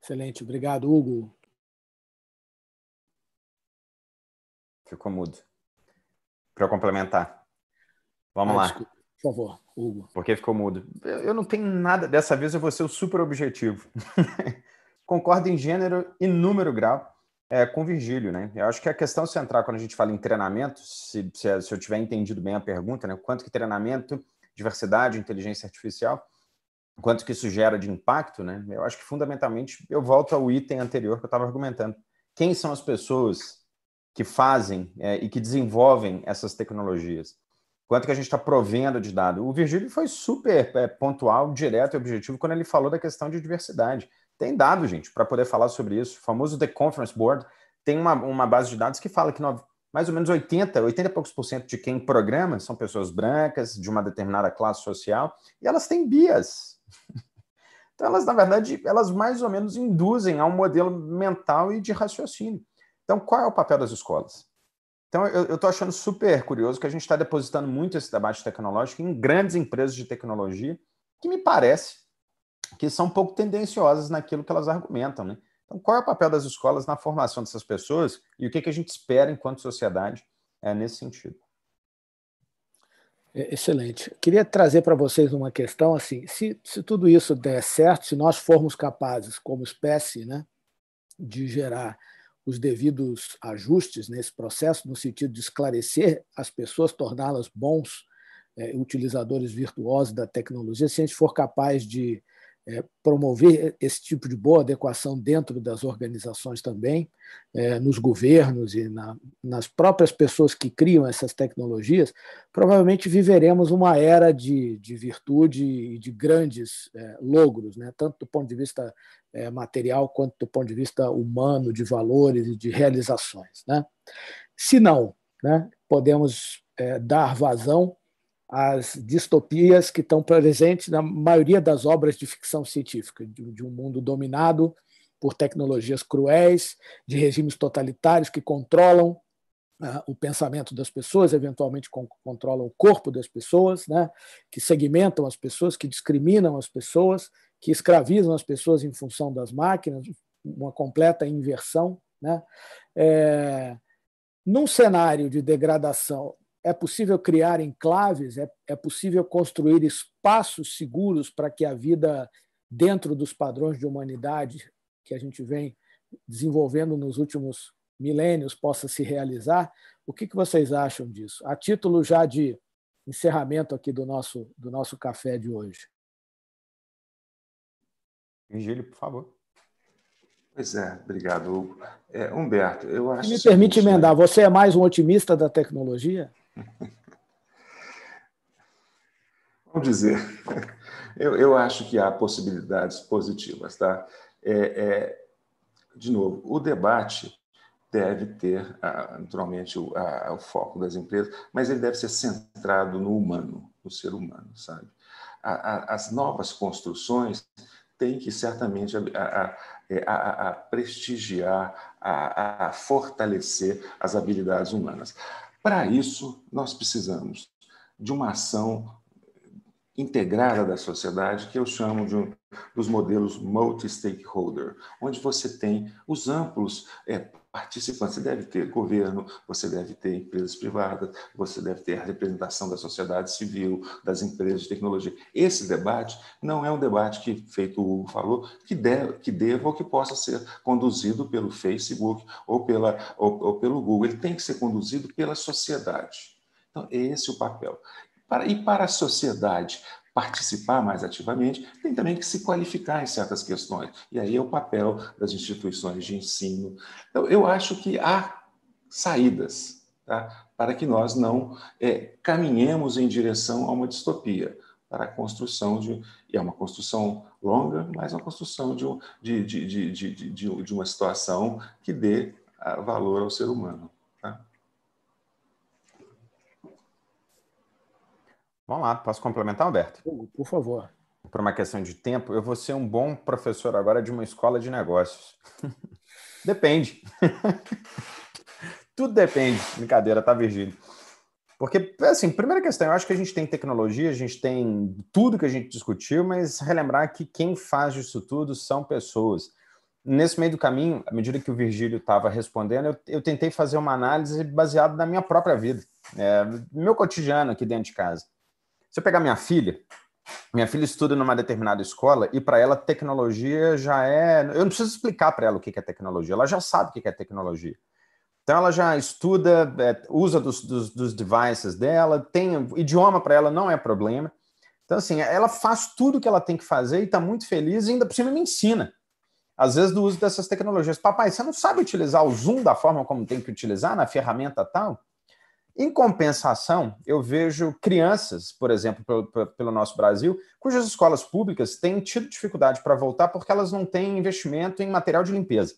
Excelente, obrigado, Hugo. Ficou mudo. Para complementar. Vamos ah, lá. por favor. Hugo? Porque ficou mudo. Eu não tenho nada. Dessa vez eu vou ser o super objetivo. Concordo em gênero e número grau é, com Virgílio, né? Eu acho que a questão central quando a gente fala em treinamento, se, se, se eu tiver entendido bem a pergunta, né? Quanto que treinamento, diversidade, inteligência artificial, quanto que isso gera de impacto, né? Eu acho que fundamentalmente eu volto ao item anterior que eu estava argumentando. Quem são as pessoas que fazem é, e que desenvolvem essas tecnologias? quanto que a gente está provendo de dado. O Virgílio foi super é, pontual, direto e objetivo quando ele falou da questão de diversidade. Tem dado, gente, para poder falar sobre isso. O famoso The Conference Board tem uma, uma base de dados que fala que nove, mais ou menos 80, 80 e poucos por cento de quem programa são pessoas brancas, de uma determinada classe social, e elas têm bias. Então, elas, na verdade, elas mais ou menos induzem a um modelo mental e de raciocínio. Então, qual é o papel das escolas? Então, eu estou achando super curioso que a gente está depositando muito esse debate tecnológico em grandes empresas de tecnologia, que me parece que são um pouco tendenciosas naquilo que elas argumentam. Né? Então, qual é o papel das escolas na formação dessas pessoas e o que, que a gente espera enquanto sociedade é, nesse sentido? É, excelente. Queria trazer para vocês uma questão assim: se, se tudo isso der certo, se nós formos capazes, como espécie, né, de gerar os devidos ajustes nesse processo, no sentido de esclarecer as pessoas, torná-las bons é, utilizadores virtuosos da tecnologia, se a gente for capaz de é, promover esse tipo de boa adequação dentro das organizações também, é, nos governos e na, nas próprias pessoas que criam essas tecnologias, provavelmente viveremos uma era de, de virtude e de grandes é, logros, né? tanto do ponto de vista é, material quanto do ponto de vista humano, de valores e de realizações. Né? Se não, né, podemos é, dar vazão às distopias que estão presentes na maioria das obras de ficção científica, de, de um mundo dominado por tecnologias cruéis, de regimes totalitários que controlam ah, o pensamento das pessoas, eventualmente controlam o corpo das pessoas, né? que segmentam as pessoas, que discriminam as pessoas, que escravizam as pessoas em função das máquinas, uma completa inversão. Né? É, num cenário de degradação, é possível criar enclaves, é, é possível construir espaços seguros para que a vida dentro dos padrões de humanidade que a gente vem desenvolvendo nos últimos milênios possa se realizar. O que, que vocês acham disso? A título já de encerramento aqui do nosso, do nosso café de hoje. Vigílio, por favor. Pois é, obrigado, Hugo. É, Humberto, eu acho. me permite seguinte, né? emendar, você é mais um otimista da tecnologia? Vamos dizer, eu, eu acho que há possibilidades positivas, tá? É, é, de novo, o debate deve ter, ah, naturalmente, o, a, o foco das empresas, mas ele deve ser centrado no humano, no ser humano, sabe? A, a, as novas construções tem que certamente a, a, a é, prestigiar, a, fortalecer as habilidades humanas. Para isso, nós precisamos de uma ação integrada da sociedade, que eu chamo de um, dos modelos multi-stakeholder, onde você tem os amplos é, participantes. Você deve ter governo, você deve ter empresas privadas, você deve ter a representação da sociedade civil, das empresas de tecnologia. Esse debate não é um debate que, feito o Hugo falou, que, deve, que deva ou que possa ser conduzido pelo Facebook ou, pela, ou, ou pelo Google. Ele tem que ser conduzido pela sociedade. Então, esse é o papel. Para, e para a sociedade participar mais ativamente, tem também que se qualificar em certas questões. E aí é o papel das instituições de ensino. Então, eu acho que há saídas tá? para que nós não é, caminhemos em direção a uma distopia para a construção de. E é uma construção longa, mas uma construção de, de, de, de, de, de, de uma situação que dê ah, valor ao ser humano. Vamos lá, posso complementar, Alberto? Por favor. Por uma questão de tempo, eu vou ser um bom professor agora de uma escola de negócios. depende. Tudo depende. Brincadeira, tá, Virgílio? Porque, assim, primeira questão, eu acho que a gente tem tecnologia, a gente tem tudo que a gente discutiu, mas relembrar que quem faz isso tudo são pessoas. Nesse meio do caminho, à medida que o Virgílio estava respondendo, eu, eu, tentei fazer uma análise baseada na minha própria vida, é, meu cotidiano aqui dentro de casa. Se eu pegar minha filha, minha filha estuda numa determinada escola e para ela tecnologia já é. Eu não preciso explicar para ela o que é tecnologia, ela já sabe o que é tecnologia. Então ela já estuda, é, usa dos, dos, dos devices dela, tem idioma para ela não é problema. Então assim, ela faz tudo que ela tem que fazer e está muito feliz e ainda por cima me ensina. Às vezes do uso dessas tecnologias. Papai, você não sabe utilizar o Zoom da forma como tem que utilizar na ferramenta tal? Em compensação, eu vejo crianças, por exemplo, pelo, pelo nosso Brasil, cujas escolas públicas têm tido dificuldade para voltar porque elas não têm investimento em material de limpeza.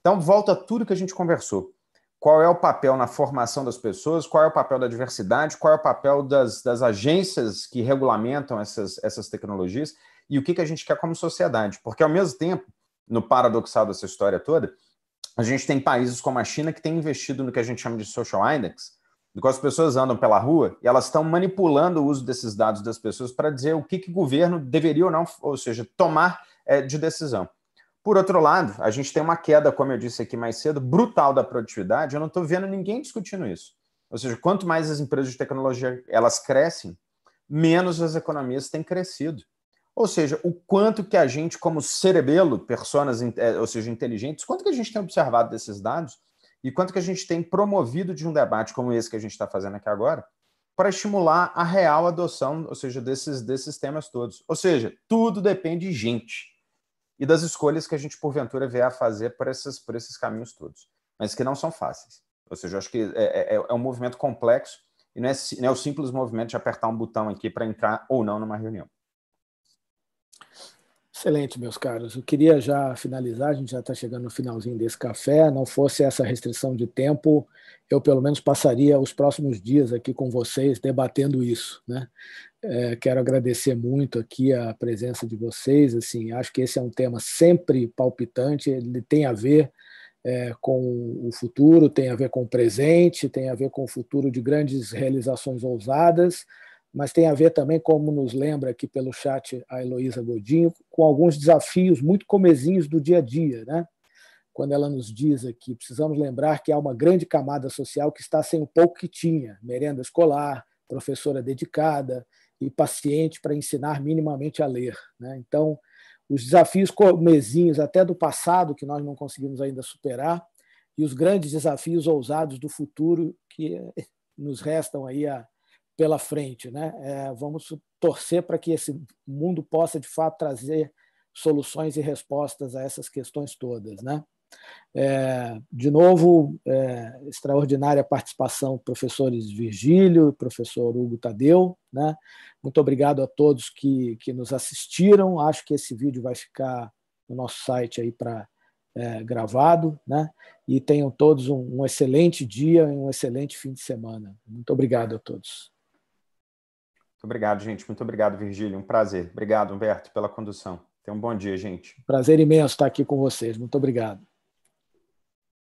Então, volta tudo que a gente conversou. Qual é o papel na formação das pessoas, qual é o papel da diversidade, qual é o papel das, das agências que regulamentam essas, essas tecnologias e o que, que a gente quer como sociedade. Porque, ao mesmo tempo, no paradoxal dessa história toda, a gente tem países como a China que tem investido no que a gente chama de social index, porque as pessoas andam pela rua e elas estão manipulando o uso desses dados das pessoas para dizer o que, que o governo deveria ou não, ou seja, tomar é, de decisão. Por outro lado, a gente tem uma queda, como eu disse aqui mais cedo, brutal da produtividade. Eu não estou vendo ninguém discutindo isso. Ou seja, quanto mais as empresas de tecnologia elas crescem, menos as economias têm crescido. Ou seja, o quanto que a gente, como cerebelo, pessoas, é, ou seja, inteligentes, quanto que a gente tem observado desses dados e quanto que a gente tem promovido de um debate como esse que a gente está fazendo aqui agora para estimular a real adoção, ou seja, desses, desses temas todos. Ou seja, tudo depende de gente e das escolhas que a gente, porventura, vier a fazer por esses, por esses caminhos todos, mas que não são fáceis. Ou seja, eu acho que é, é, é, é um movimento complexo e não é, não é o simples movimento de apertar um botão aqui para entrar ou não numa reunião. Excelente, meus caros. Eu queria já finalizar, a gente já está chegando no finalzinho desse café. Não fosse essa restrição de tempo, eu pelo menos passaria os próximos dias aqui com vocês debatendo isso. Né? É, quero agradecer muito aqui a presença de vocês. Assim, acho que esse é um tema sempre palpitante, ele tem a ver é, com o futuro, tem a ver com o presente, tem a ver com o futuro de grandes realizações ousadas mas tem a ver também, como nos lembra aqui pelo chat a Heloísa Godinho, com alguns desafios muito comezinhos do dia a dia. Né? Quando ela nos diz aqui, precisamos lembrar que há uma grande camada social que está sem o pouco que tinha, merenda escolar, professora dedicada e paciente para ensinar minimamente a ler. Né? Então, os desafios comezinhos até do passado, que nós não conseguimos ainda superar, e os grandes desafios ousados do futuro que nos restam aí a, pela frente. Né? É, vamos torcer para que esse mundo possa, de fato, trazer soluções e respostas a essas questões todas. Né? É, de novo, é, extraordinária participação professores Virgílio, professor Hugo Tadeu. Né? Muito obrigado a todos que, que nos assistiram. Acho que esse vídeo vai ficar no nosso site aí para é, gravado, né? E tenham todos um, um excelente dia e um excelente fim de semana. Muito obrigado a todos. Muito obrigado, gente. Muito obrigado, Virgílio. Um prazer. Obrigado, Humberto, pela condução. Tenha um bom dia, gente. Prazer imenso estar aqui com vocês. Muito obrigado.